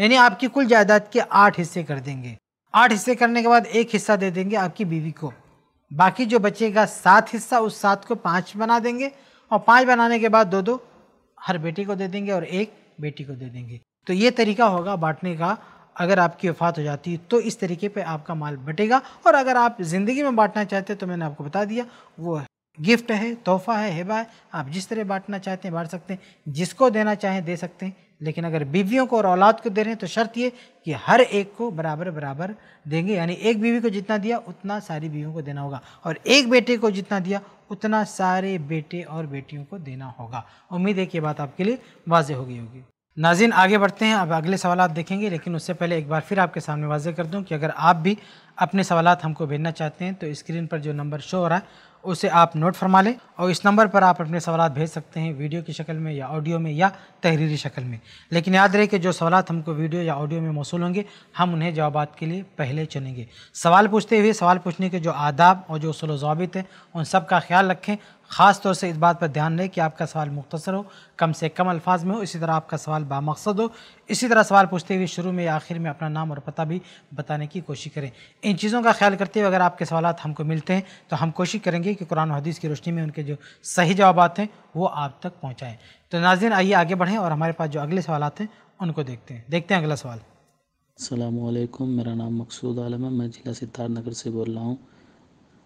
यानी आपकी कुल जायदाद के आठ हिस्से कर देंगे आठ हिस्से करने के बाद एक हिस्सा दे देंगे आपकी बीवी को बाकी जो बचेगा सात हिस्सा उस सात को पाँच बना देंगे और पाँच बनाने के बाद दो दो हर बेटी को दे देंगे और एक बेटी को दे देंगे तो ये तरीका होगा बांटने का अगर आपकी वफात हो जाती तो इस तरीके पे आपका माल बटेगा और अगर आप ज़िंदगी में बांटना चाहते हैं तो मैंने आपको बता दिया वो है गिफ्ट है तोहफा है हेबा है आप जिस तरह बांटना चाहते हैं बांट सकते हैं जिसको देना चाहें दे सकते हैं लेकिन अगर बीवियों को और औलाद को दे रहे हैं तो शर्त ये कि हर एक को बराबर बराबर देंगे यानी एक बीवी को जितना दिया उतना सारी बीवियों को देना होगा और एक बेटे को जितना दिया उतना सारे बेटे और बेटियों को देना होगा उम्मीद है कि बात आपके लिए वाजे हो गई होगी नाजिन आगे बढ़ते हैं अब अगले सवाल देखेंगे लेकिन उससे पहले एक बार फिर आपके सामने वाजे कर दूँ कि अगर आप भी अपने सवाल हमको भेजना चाहते हैं तो स्क्रीन पर जो नंबर शो हो रहा है उसे आप नोट फरमा लें और इस नंबर पर आप अपने सवाल भेज सकते हैं वीडियो की शक्ल में या ऑडियो में या तहरीरी शक्ल में लेकिन याद रहे कि जो सवाल हमको वीडियो या ऑडियो में मौसू होंगे हम उन्हें जवाब के लिए पहले चुनेंगे सवाल पूछते हुए सवाल पूछने के जो आदाब और जो असल वाबित हैं उन सब का ख्याल रखें ख़ास तौर से इस बात पर ध्यान दें कि आपका सवाल मुख्तर हो कम से कम अल्फाज में हो इसी तरह आपका सवाल बामकसद हो इसी तरह सवाल पूछते हुए शुरू में या आखिर में अपना नाम और पता भी बताने की कोशिश करें इन चीज़ों का ख्याल करते हुए अगर आपके सवाल हमको मिलते हैं तो हम कोशिश करेंगे कि कुरान हदीस की रोशनी में उनके जो सही जवाब हैं वो आप तक पहुँचाएँ तो नाजिन आइए आगे बढ़ें और हमारे पास जो अगले सवाल हैं उनको देखते हैं देखते हैं अगला सवाल अल्लाम मेरा नाम मकसूद आलम है मैं जिला सितार नगर से बोल रहा हूँ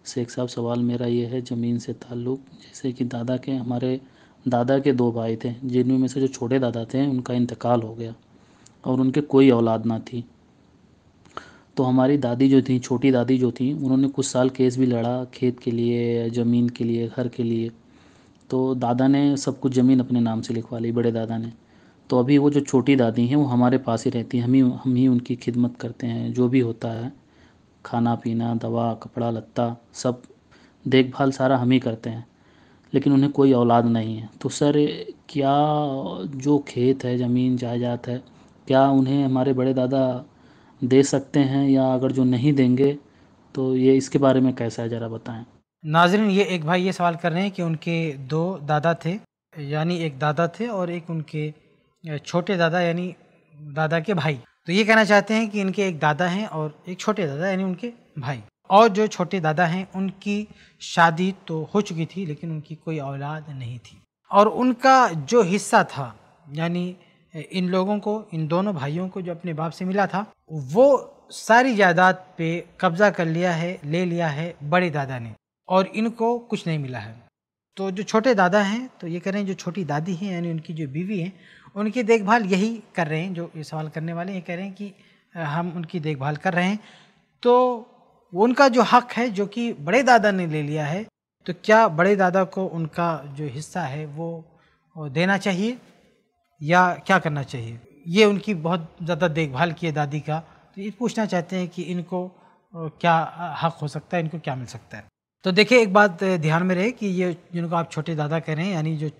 शेख साहब सवाल मेरा ये है ज़मीन से ताल्लुक़ जैसे कि दादा के हमारे दादा के दो भाई थे जिनमें में से जो छोटे दादा थे उनका इंतकाल हो गया और उनके कोई औलाद ना थी तो हमारी दादी जो थी छोटी दादी जो थी उन्होंने कुछ साल केस भी लड़ा खेत के लिए ज़मीन के लिए घर के लिए तो दादा ने सब कुछ ज़मीन अपने नाम से लिखवा ली बड़े दादा ने तो अभी वो जो छोटी दादी हैं वो हमारे पास ही रहती हैं हम ही हम ही उनकी खिदमत करते हैं जो भी होता है खाना पीना दवा कपड़ा लत्ता सब देखभाल सारा हम ही करते हैं लेकिन उन्हें कोई औलाद नहीं है तो सर क्या जो खेत है ज़मीन जायदाद है क्या उन्हें हमारे बड़े दादा दे सकते हैं या अगर जो नहीं देंगे तो ये इसके बारे में कैसा है ज़रा बताएं नाजरन ये एक भाई ये सवाल कर रहे हैं कि उनके दो दादा थे यानी एक दादा थे और एक उनके छोटे दादा यानी दादा के भाई तो ये कहना चाहते हैं कि इनके एक दादा हैं और एक छोटे दादा यानी उनके भाई और जो छोटे दादा हैं उनकी शादी तो हो चुकी थी लेकिन उनकी कोई औलाद नहीं थी और उनका जो हिस्सा था यानी इन लोगों को इन दोनों भाइयों को जो अपने बाप से मिला था वो सारी जायदाद पे कब्जा कर लिया है ले लिया है बड़े दादा ने और इनको कुछ नहीं मिला है तो जो छोटे दादा हैं तो ये कह रहे हैं जो छोटी दादी हैं यानी उनकी जो बीवी हैं उनकी देखभाल यही कर रहे हैं जो ये सवाल करने वाले ये कह रहे हैं कि हम उनकी देखभाल कर रहे हैं तो उनका जो हक है जो कि बड़े दादा ने ले लिया है तो क्या बड़े दादा को उनका जो हिस्सा है वो देना चाहिए या क्या करना चाहिए ये उनकी बहुत ज़्यादा देखभाल की है दादी का तो ये पूछना चाहते हैं कि इनको क्या हक हो सकता है इनको क्या मिल सकता है तो देखिए एक बात ध्यान में रहे कि ये जिनको आप छोटे दादा कह रहे हैं यानी जो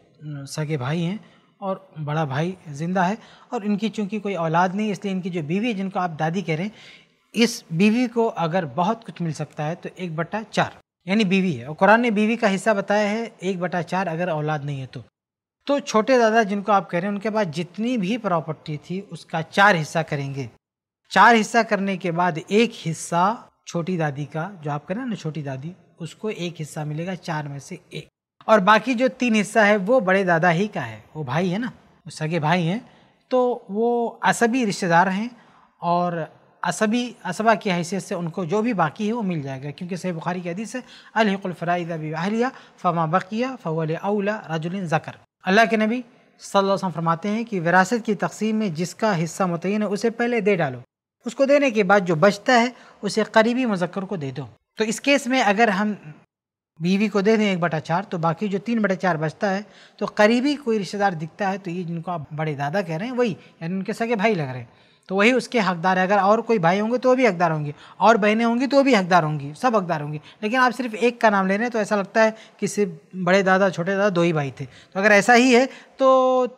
सगे भाई हैं और बड़ा भाई ज़िंदा है और इनकी चूंकि कोई औलाद नहीं इसलिए इनकी जो बीवी है जिनको आप दादी कह रहे हैं इस बीवी को अगर बहुत कुछ मिल सकता है तो एक बटा चार यानी बीवी है और कुरान ने बीवी का हिस्सा बताया है एक बटा चार अगर औलाद नहीं है तो तो छोटे दादा जिनको आप कह रहे हैं उनके पास जितनी भी प्रॉपर्टी थी उसका चार हिस्सा करेंगे चार हिस्सा करने के बाद एक हिस्सा छोटी दादी का जो आप कह रहे हैं ना छोटी दादी उसको एक हिस्सा मिलेगा चार में से एक और बाकी जो तीन हिस्सा है वो बड़े दादा ही का है वो भाई है ना वो सगे भाई हैं तो वो असभी रिश्तेदार हैं और असभी असबा की हैसियत से उनको जो भी बाकी है वो मिल जाएगा क्योंकि सही बुखारी की हदीस है अलहफ़राइदिया फ़मा बकिया फ़वल अला राजुलिन ज़कर अल्लाह के नबी सल्लल्लाहु फरमाते हैं कि विरासत की तकसीम में जिसका हिस्सा मुतयन है उसे पहले दे डालो उसको देने के बाद जो बचता है उसे करीबी मुजक्र को दे दो तो इस केस में अगर हम बीवी को दे दें एक बटा चार तो बाकी जो तीन बटा चार बचता है तो करीबी कोई रिश्तेदार दिखता है तो ये जिनको आप बड़े दादा कह रहे हैं वही यानी उनके सगे भाई लग रहे हैं तो वही उसके हकदार है अगर और कोई भाई होंगे तो भी हकदार होंगे और बहनें होंगी तो भी हकदार होंगी सब हकदार होंगी लेकिन आप सिर्फ एक का नाम ले रहे हैं तो ऐसा लगता है कि सिर्फ बड़े दादा छोटे दादा दो ही भाई थे तो अगर ऐसा ही है तो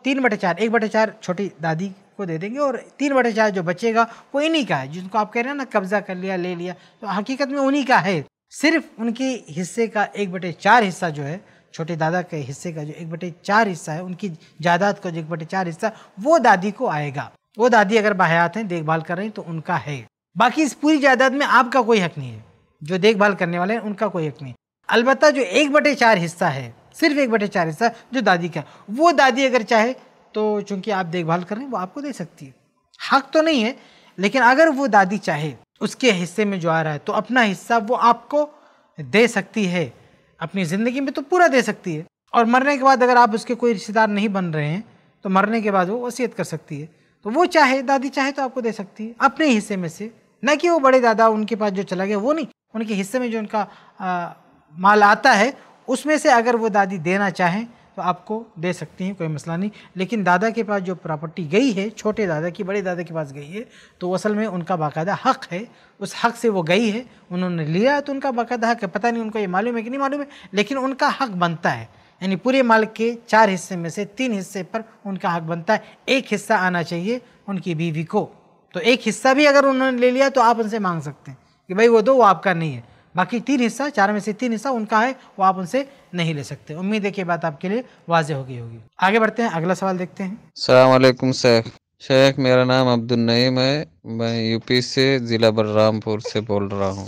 तीन बटे चार एक बटे चार छोटी दादी को दे देंगे और तीन बटे चार जो बचेगा वो इन्हीं का है जिनको आप कह रहे हैं ना कब्जा कर लिया ले लिया तो हकीकत में उन्हीं का है सिर्फ उनके हिस्से का एक बटे चार हिस्सा जो है छोटे दादा के हिस्से का जो एक बटे चार हिस्सा है उनकी जायदाद का जो एक बटे चार हिस्सा वो दादी को आएगा वो दादी अगर बाहयात हैं देखभाल कर रही हैं तो उनका है बाकी इस पूरी जायदाद में आपका कोई हक नहीं है जो देखभाल करने वाले हैं उनका कोई हक नहीं अलबत् जो एक बटे चार हिस्सा है सिर्फ एक बटे चार हिस्सा जो दादी का वो दादी अगर चाहे तो चूंकि आप देखभाल कर रहे हैं वो आपको दे सकती है हक तो नहीं है लेकिन अगर वो दादी चाहे उसके हिस्से में जो आ रहा है तो अपना हिस्सा वो आपको दे सकती है अपनी ज़िंदगी में तो पूरा दे सकती है और मरने के बाद अगर आप उसके कोई रिश्तेदार नहीं बन रहे हैं तो मरने के बाद वो वसीयत कर सकती है तो वो चाहे दादी चाहे तो आपको दे सकती है अपने हिस्से में से न कि वो बड़े दादा उनके पास जो चला गया वो नहीं उनके हिस्से में जो उनका आ, माल आता है उसमें से अगर वो दादी देना चाहें तो आपको दे सकती हैं कोई मसला नहीं लेकिन दादा के पास जो प्रॉपर्टी गई है छोटे दादा की बड़े दादा के पास गई है तो असल में उनका बाकायदा हक है उस हक से वो गई है उन्होंने लिया है तो उनका बाकायदा हक है पता नहीं उनको ये मालूम है कि नहीं मालूम है लेकिन उनका हक बनता है यानी पूरे माल के चार हिस्से में से तीन हिस्से पर उनका हक बनता है एक हिस्सा आना चाहिए उनकी बीवी को तो एक हिस्सा भी अगर उन्होंने ले लिया तो आप उनसे मांग सकते हैं कि भाई वो दो वो आपका नहीं है बाकी तीन हिस्सा चार में से तीन हिस्सा उनका है वो आप उनसे नहीं ले सकते उम्मीद है कि बात आपके लिए वाजह गई होगी आगे बढ़ते हैं अगला सवाल देखते हैं सलामकुम शेख शेख मेरा नाम अब्दुल नईम है मैं यूपी से ज़िला बलरामपुर से बोल रहा हूँ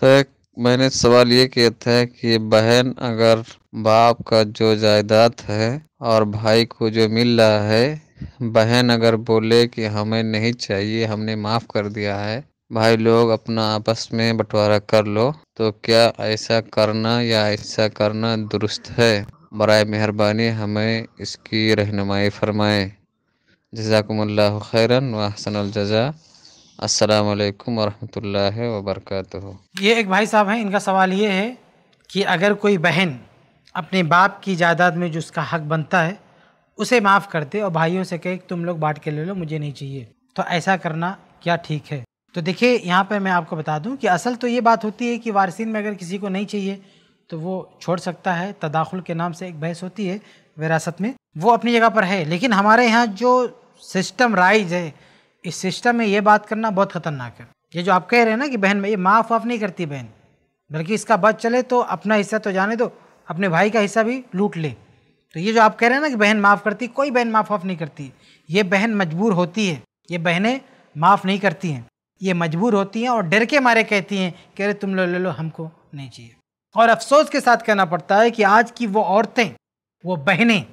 शेख मैंने सवाल ये किया था कि बहन अगर बाप का जो जायदाद है और भाई को जो मिल रहा है बहन अगर बोले कि हमें नहीं चाहिए हमने माफ़ कर दिया है भाई लोग अपना आपस में बंटवारा कर लो तो क्या ऐसा करना या ऐसा करना दुरुस्त है बर मेहरबानी हमें इसकी रहनुमाई फरमाएँ जजाकमल्ला खैरन वसनज़ा असलकम वरहमल वबरक ये एक भाई साहब हैं इनका सवाल ये है कि अगर कोई बहन अपने बाप की जायदाद में जो उसका हक बनता है उसे माफ़ करते और भाइयों से कहे तुम लोग बांट के ले लो मुझे नहीं चाहिए तो ऐसा करना क्या ठीक है तो देखिए यहाँ पर मैं आपको बता दूँ कि असल तो ये बात होती है कि वारसिन में अगर किसी को नहीं चाहिए तो वो छोड़ सकता है तदाखुल के नाम से एक बहस होती है विरासत में वो अपनी जगह पर है लेकिन हमारे यहाँ जो सिस्टम राइज है इस सिस्टम में ये बात करना बहुत ख़तरनाक है ये जो आप कह रहे हैं ना कि बहन में ये माफ़ वाफ नहीं करती बहन बल्कि इसका बच चले तो अपना हिस्सा तो जाने दो अपने भाई का हिस्सा भी लूट ले तो ये जो आप कह रहे हैं ना कि बहन माफ़ करती कोई बहन माफ़ वाफ नहीं करती ये बहन मजबूर होती है ये बहनें माफ़ नहीं करती हैं ये मजबूर होती हैं और डर के मारे कहती हैं कि अरे तुम लोग ले लो हमको नहीं चाहिए और अफसोस के साथ कहना पड़ता है कि आज की वो औरतें वो बहनें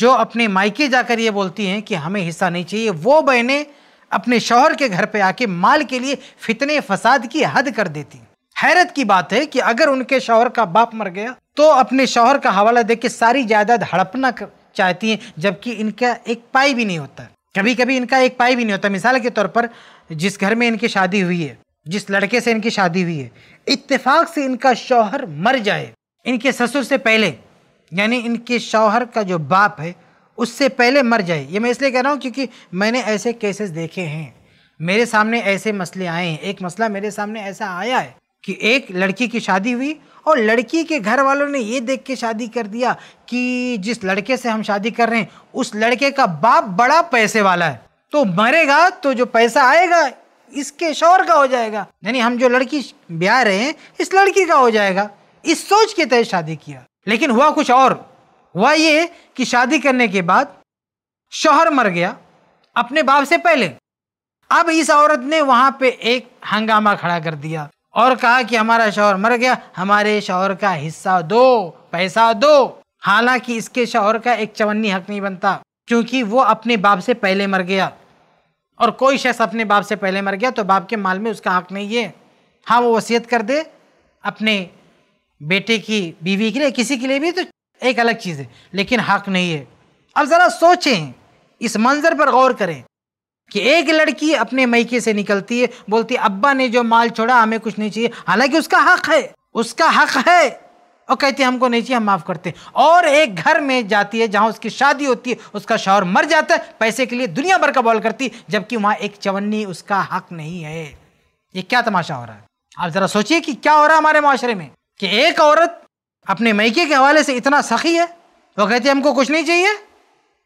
जो अपने मायके जाकर ये बोलती हैं कि हमें हिस्सा नहीं चाहिए वो बहनें अपने शौहर के घर पे आके माल के लिए फितने फसाद की हद कर देती हैरत की बात है कि अगर उनके शौहर का बाप मर गया तो अपने शौहर का हवाला देके सारी जायदाद हड़पना चाहती हैं जबकि इनका एक पाई भी नहीं होता कभी कभी इनका एक पाई भी नहीं होता मिसाल के तौर पर जिस घर में इनकी शादी हुई है जिस लड़के से इनकी शादी हुई है इत्तेफाक से इनका शौहर मर जाए इनके ससुर से पहले यानी इनके शौहर का जो बाप है उससे पहले मर जाए ये मैं इसलिए कह रहा हूँ क्योंकि मैंने ऐसे केसेस देखे हैं मेरे सामने ऐसे मसले आए हैं एक मसला मेरे सामने ऐसा आया है कि एक लड़की की शादी हुई और लड़की के घर वालों ने ये देख के शादी कर दिया कि जिस लड़के से हम शादी कर रहे हैं उस लड़के का बाप बड़ा पैसे वाला है तो मरेगा तो जो पैसा आएगा इसके शौर का हो जाएगा यानी हम जो लड़की ब्याह रहे हैं इस लड़की का हो जाएगा इस सोच के तहत शादी किया लेकिन हुआ कुछ और हुआ ये कि शादी करने के बाद शौहर मर गया अपने बाप से पहले अब इस औरत ने वहां पे एक हंगामा खड़ा कर दिया और कहा कि हमारा शौहर मर गया हमारे शौहर का हिस्सा दो पैसा दो हालांकि इसके शौहर का एक चवन्नी हक नहीं बनता क्योंकि वो अपने बाप से पहले मर गया और कोई शख्स अपने बाप से पहले मर गया तो बाप के माल में उसका हक नहीं है हाँ वो वसीयत कर दे अपने बेटे की बीवी के लिए किसी के लिए भी तो एक अलग चीज़ है लेकिन हक नहीं है अब ज़रा सोचें इस मंजर पर गौर करें कि एक लड़की अपने मैके से निकलती है बोलती है अब्बा ने जो माल छोड़ा हमें कुछ नहीं चाहिए हालांकि उसका हक है उसका हक है और है हमको नहीं चाहिए हम माफ़ करते और एक घर में जाती है जहाँ उसकी शादी होती है उसका शौहर मर जाता है पैसे के लिए दुनिया भर का बॉल करती जबकि वहाँ एक चवन्नी उसका हक नहीं है ये क्या तमाशा हो रहा है आप ज़रा सोचिए कि क्या हो रहा है हमारे माशरे में कि एक औरत अपने मैके के हवाले से इतना सखी है वो कहती है हमको कुछ नहीं चाहिए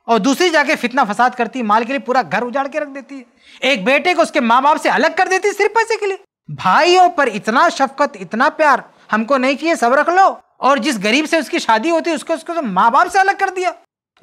और दूसरी जाके फितना फसाद करती माल के लिए पूरा घर उजाड़ के रख देती है एक बेटे को उसके माँ बाप से अलग कर देती है सिर्फ पैसे के लिए भाइयों पर इतना शफकत इतना प्यार हमको नहीं चाहिए सब रख लो और जिस गरीब से उसकी शादी होती है उसको उसको तो माँ बाप से अलग कर दिया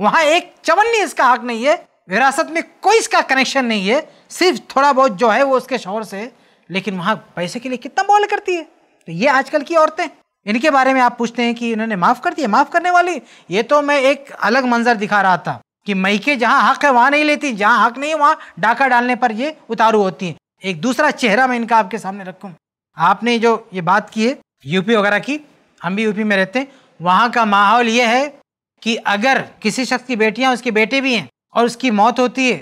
वहाँ एक नहीं इसका हक नहीं है विरासत में कोई इसका कनेक्शन नहीं है सिर्फ थोड़ा बहुत जो है वो उसके शोर से लेकिन वहाँ पैसे के लिए कितना बॉल करती है तो ये आजकल की औरतें इनके बारे में आप पूछते हैं कि इन्होंने माफ़ कर दिया माफ़ करने वाली ये तो मैं एक अलग मंजर दिखा रहा था कि मई के जहाँ हक है वहाँ नहीं लेती जहाँ हक नहीं है वहाँ डाका डालने पर ये उतारू होती है एक दूसरा चेहरा मैं इनका आपके सामने रखू आपने जो ये बात की है यूपी वगैरह की हम भी यूपी में रहते हैं वहाँ का माहौल ये है कि अगर किसी शख्स की बेटियाँ उसके बेटे भी हैं और उसकी मौत होती है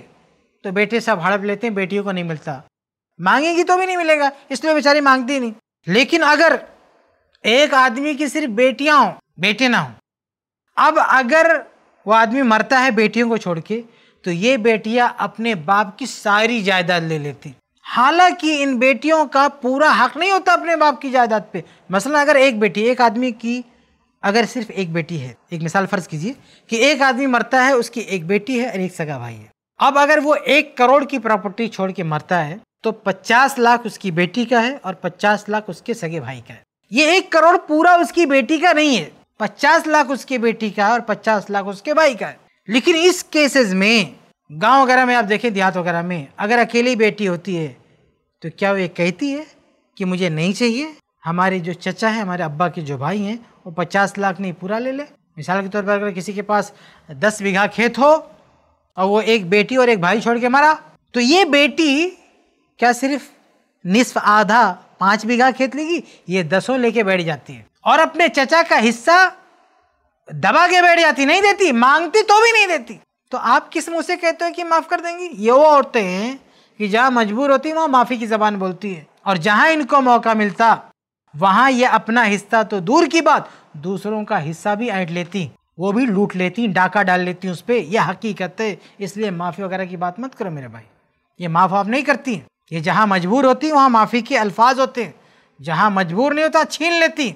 तो बेटे सब हड़प लेते हैं बेटियों को नहीं मिलता मांगेगी तो भी नहीं मिलेगा इसलिए बेचारी मांगती नहीं लेकिन अगर एक आदमी की सिर्फ बेटियाँ हों बेटे ना हों अब अगर वो आदमी मरता है बेटियों को छोड़ के तो ये बेटियाँ अपने बाप की सारी जायदाद ले लेती हालांकि इन बेटियों का पूरा हक नहीं होता अपने बाप की जायदाद पे मसलन अगर एक बेटी एक आदमी की अगर सिर्फ एक बेटी है एक मिसाल फ़र्ज़ कीजिए कि एक आदमी मरता है उसकी एक बेटी है और एक सगा भाई है अब अगर वो एक करोड़ की प्रॉपर्टी छोड़ के मरता है तो पचास लाख उसकी बेटी का है और पचास लाख उसके सगे भाई का है ये एक करोड़ पूरा उसकी बेटी का नहीं है पचास लाख उसकी बेटी का है और पचास लाख उसके भाई का है लेकिन इस केसेस में गांव वगैरह में आप देखें देहात वगैरह में अगर अकेली बेटी होती है तो क्या वो ये कहती है कि मुझे नहीं चाहिए हमारे जो चचा हैं हमारे अब्बा के जो भाई हैं वो पचास लाख नहीं पूरा ले ले मिसाल के तौर पर अगर किसी के पास दस बीघा खेत हो और वो एक बेटी और एक भाई छोड़ के मारा तो ये बेटी क्या सिर्फ निसफ आधा पाँच बीघा खेत लेगी ये दसों लेके बैठ जाती है और अपने चचा का हिस्सा दबा के बैठ जाती नहीं देती मांगती तो भी नहीं देती तो आप किस मुँह से कहते हो कि माफ़ कर देंगी ये वो औरतें हैं कि जहाँ मजबूर होती वहाँ माफ़ी की ज़बान बोलती है और जहाँ इनको मौका मिलता वहाँ ये अपना हिस्सा तो दूर की बात दूसरों का हिस्सा भी ऐड लेती वो भी लूट लेती डाका डाल लेती उस पर यह हकीकत है इसलिए माफ़ी वगैरह की बात मत करो मेरे भाई ये माफ़ आप नहीं करती ये जहाँ मजबूर होती वहाँ माफ़ी के अल्फाज होते हैं जहाँ मजबूर नहीं होता छीन लेती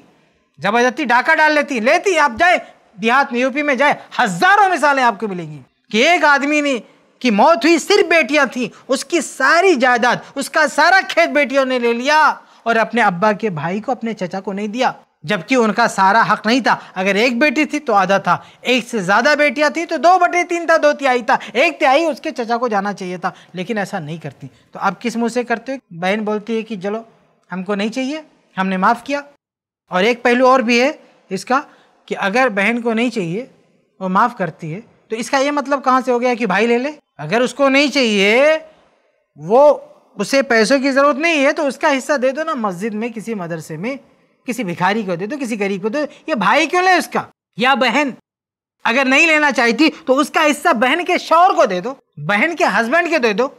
ज़बरदस्ती डाका डाल लेती लेती आप जाए देहात में यूपी में जाए हज़ारों मिसालें आपको मिलेंगी कि एक आदमी ने की मौत हुई सिर्फ बेटियां थी उसकी सारी जायदाद उसका सारा खेत बेटियों ने ले लिया और अपने अब्बा के भाई को अपने चचा को नहीं दिया जबकि उनका सारा हक नहीं था अगर एक बेटी थी तो आधा था एक से ज़्यादा बेटियां थी तो दो बटे तीन था दो तिहाई था एक तिहाई उसके चचा को जाना चाहिए था लेकिन ऐसा नहीं करती तो आप किस मुँह से करते हो बहन बोलती है कि चलो हमको नहीं चाहिए हमने माफ़ किया और एक पहलू और भी है इसका कि अगर बहन को नहीं चाहिए वो माफ़ करती है तो इसका ये मतलब कहाँ से हो गया कि भाई ले ले अगर उसको नहीं चाहिए वो उसे पैसों की ज़रूरत नहीं है तो उसका हिस्सा दे दो ना मस्जिद में किसी मदरसे में किसी भिखारी को दे दो किसी गरीब को दे दो ये भाई क्यों ले उसका या बहन अगर नहीं लेना चाहती तो उसका हिस्सा बहन के शौहर को दे दो बहन के हस्बैंड के दे दो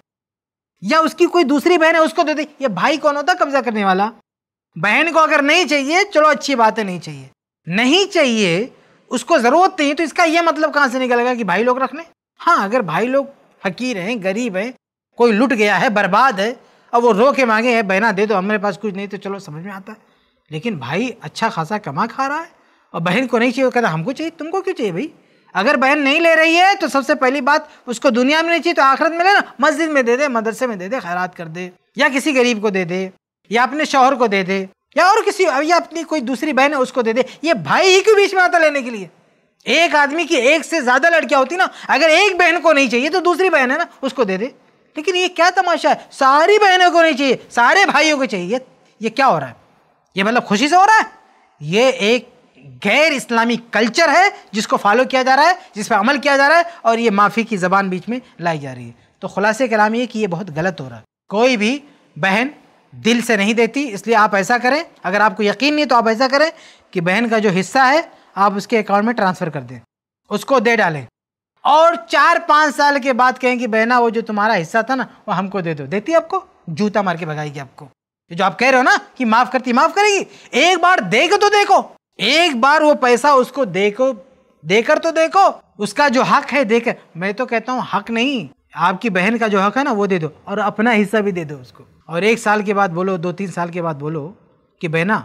या उसकी कोई दूसरी बहन है उसको दे दे ये भाई कौन होता कब्जा करने वाला बहन को अगर नहीं चाहिए चलो अच्छी बात है नहीं चाहिए नहीं चाहिए उसको ज़रूरत नहीं तो इसका यह मतलब कहाँ से निकलेगा कि भाई लोग रख लें हाँ अगर भाई लोग फकीर हैं गरीब हैं कोई लुट गया है बर्बाद है और वो रो के मांगे है बहना दे दो हमारे पास कुछ नहीं तो चलो समझ में आता है लेकिन भाई अच्छा खासा कमा खा रहा है और बहन को नहीं चाहिए वो कहता हमको चाहिए तुमको क्यों चाहिए भाई अगर बहन नहीं ले रही है तो सबसे पहली बात उसको दुनिया में नहीं चाहिए तो आखिरत में लेना मस्जिद में दे दे मदरसे में दे दे खैरात कर दे या किसी गरीब को दे दे या अपने शोहर को दे दे या और किसी या अपनी कोई दूसरी बहन है उसको दे दे ये भाई ही क्यों बीच में आता लेने के लिए एक आदमी की एक से ज़्यादा लड़कियां होती ना अगर एक बहन को नहीं चाहिए तो दूसरी बहन है ना उसको दे दे लेकिन ये क्या तमाशा है सारी बहनों को नहीं चाहिए सारे भाइयों को चाहिए ये क्या हो रहा है ये मतलब खुशी से हो रहा है ये एक गैर इस्लामी कल्चर है जिसको फॉलो किया जा रहा है जिस पर अमल किया जा रहा है और ये माफ़ी की ज़बान बीच में लाई जा रही है तो खुलासे कलाम ये कि ये बहुत गलत हो रहा है कोई भी बहन दिल से नहीं देती इसलिए आप ऐसा करें अगर आपको यकीन नहीं तो आप ऐसा करें कि बहन का जो हिस्सा है आप उसके अकाउंट में ट्रांसफ़र कर दें उसको दे डालें और चार पाँच साल के बाद कहें कि बहना वो जो तुम्हारा हिस्सा था ना वो हमको दे दो देती आपको जूता मार के भगाएगी आपको जो आप कह रहे हो ना कि माफ़ करती माफ़ करेगी एक बार देख तो देखो एक बार वो पैसा उसको देखो देकर तो देखो उसका जो हक है देख मैं तो कहता हूँ हक नहीं आपकी बहन का जो हक है ना वो दे दो और अपना हिस्सा भी दे दो उसको और एक साल के बाद बोलो दो तीन साल के बाद बोलो कि बहना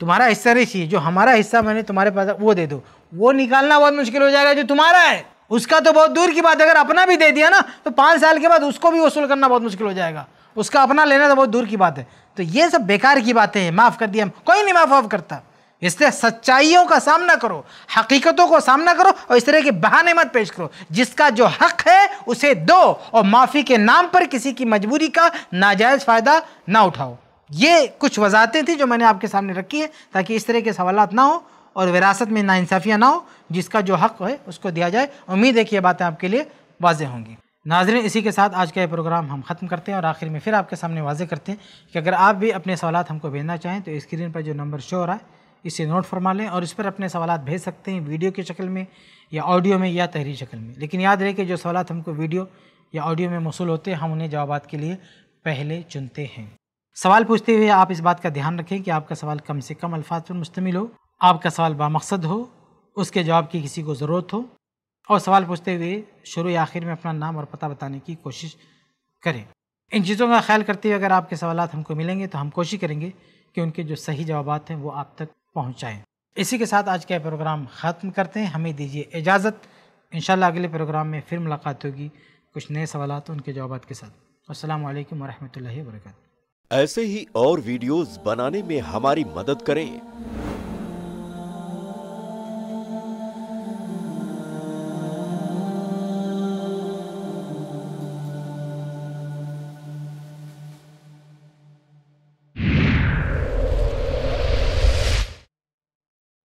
तुम्हारा हिस्सा नहीं चाहिए जो हमारा हिस्सा मैंने तुम्हारे पास वो दे दो वो निकालना बहुत मुश्किल हो जाएगा जो तुम्हारा है उसका तो बहुत दूर की बात अगर अपना भी दे दिया ना तो पाँच साल के बाद उसको भी वसूल करना बहुत मुश्किल हो जाएगा उसका अपना लेना तो बहुत दूर की बात है तो ये सब बेकार की बातें हैं माफ़ कर दिया हम कोई नहीं माफ़ वाफ करता इसलिए सच्चाइयों का सामना करो हकीकतों को सामना करो और इस तरह के बहाने मत पेश करो जिसका जो हक है उसे दो और माफ़ी के नाम पर किसी की मजबूरी का नाजायज़ फ़ायदा ना उठाओ ये कुछ वजाहतें थी जो मैंने आपके सामने रखी है ताकि इस तरह के सवाल ना हो और विरासत में नाानसाफ़ियाँ ना हो जिसका जो हक है उसको दिया जाए उम्मीद है कि ये बातें आपके लिए वाजे होंगी नाजरन इसी के साथ आज का ये प्रोग्राम हम ख़त्म करते हैं और आखिर में फिर आपके सामने वाजे करते हैं कि अगर आप भी अपने सवाल हमको भेजना चाहें तो स्क्रीन पर जो नंबर शो हो रहा है इसे नोट फरमा लें और इस पर अपने सवाल भेज सकते हैं वीडियो की शक्ल में या ऑडियो में या तहरीर शक्ल में लेकिन याद रहे कि जो सवाल हमको वीडियो या ऑडियो में मौसू होते हैं हम उन्हें जवाब के लिए पहले चुनते हैं सवाल पूछते हुए आप इस बात का ध्यान रखें कि आपका सवाल कम से कम अल्फाज पर मुश्तमिल हो आपका सवाल बामकसद हो उसके जवाब की किसी को ज़रूरत हो और सवाल पूछते हुए शुरू या आखिर में अपना नाम और पता बताने की कोशिश करें इन चीज़ों का ख्याल करते हुए अगर आपके सवाल हमको मिलेंगे तो हम कोशिश करेंगे कि उनके जो सही जवाब हैं वो आप तक पहुँचाएँ इसी के साथ आज का प्रोग्राम ख़त्म करते हैं हमें दीजिए इजाज़त इन अगले प्रोग्राम में फिर मुलाकात होगी कुछ नए सवाल उनके जवाब के साथ असल वरहमल वर्क ऐसे ही और वीडियोज़ बनाने में हमारी मदद करें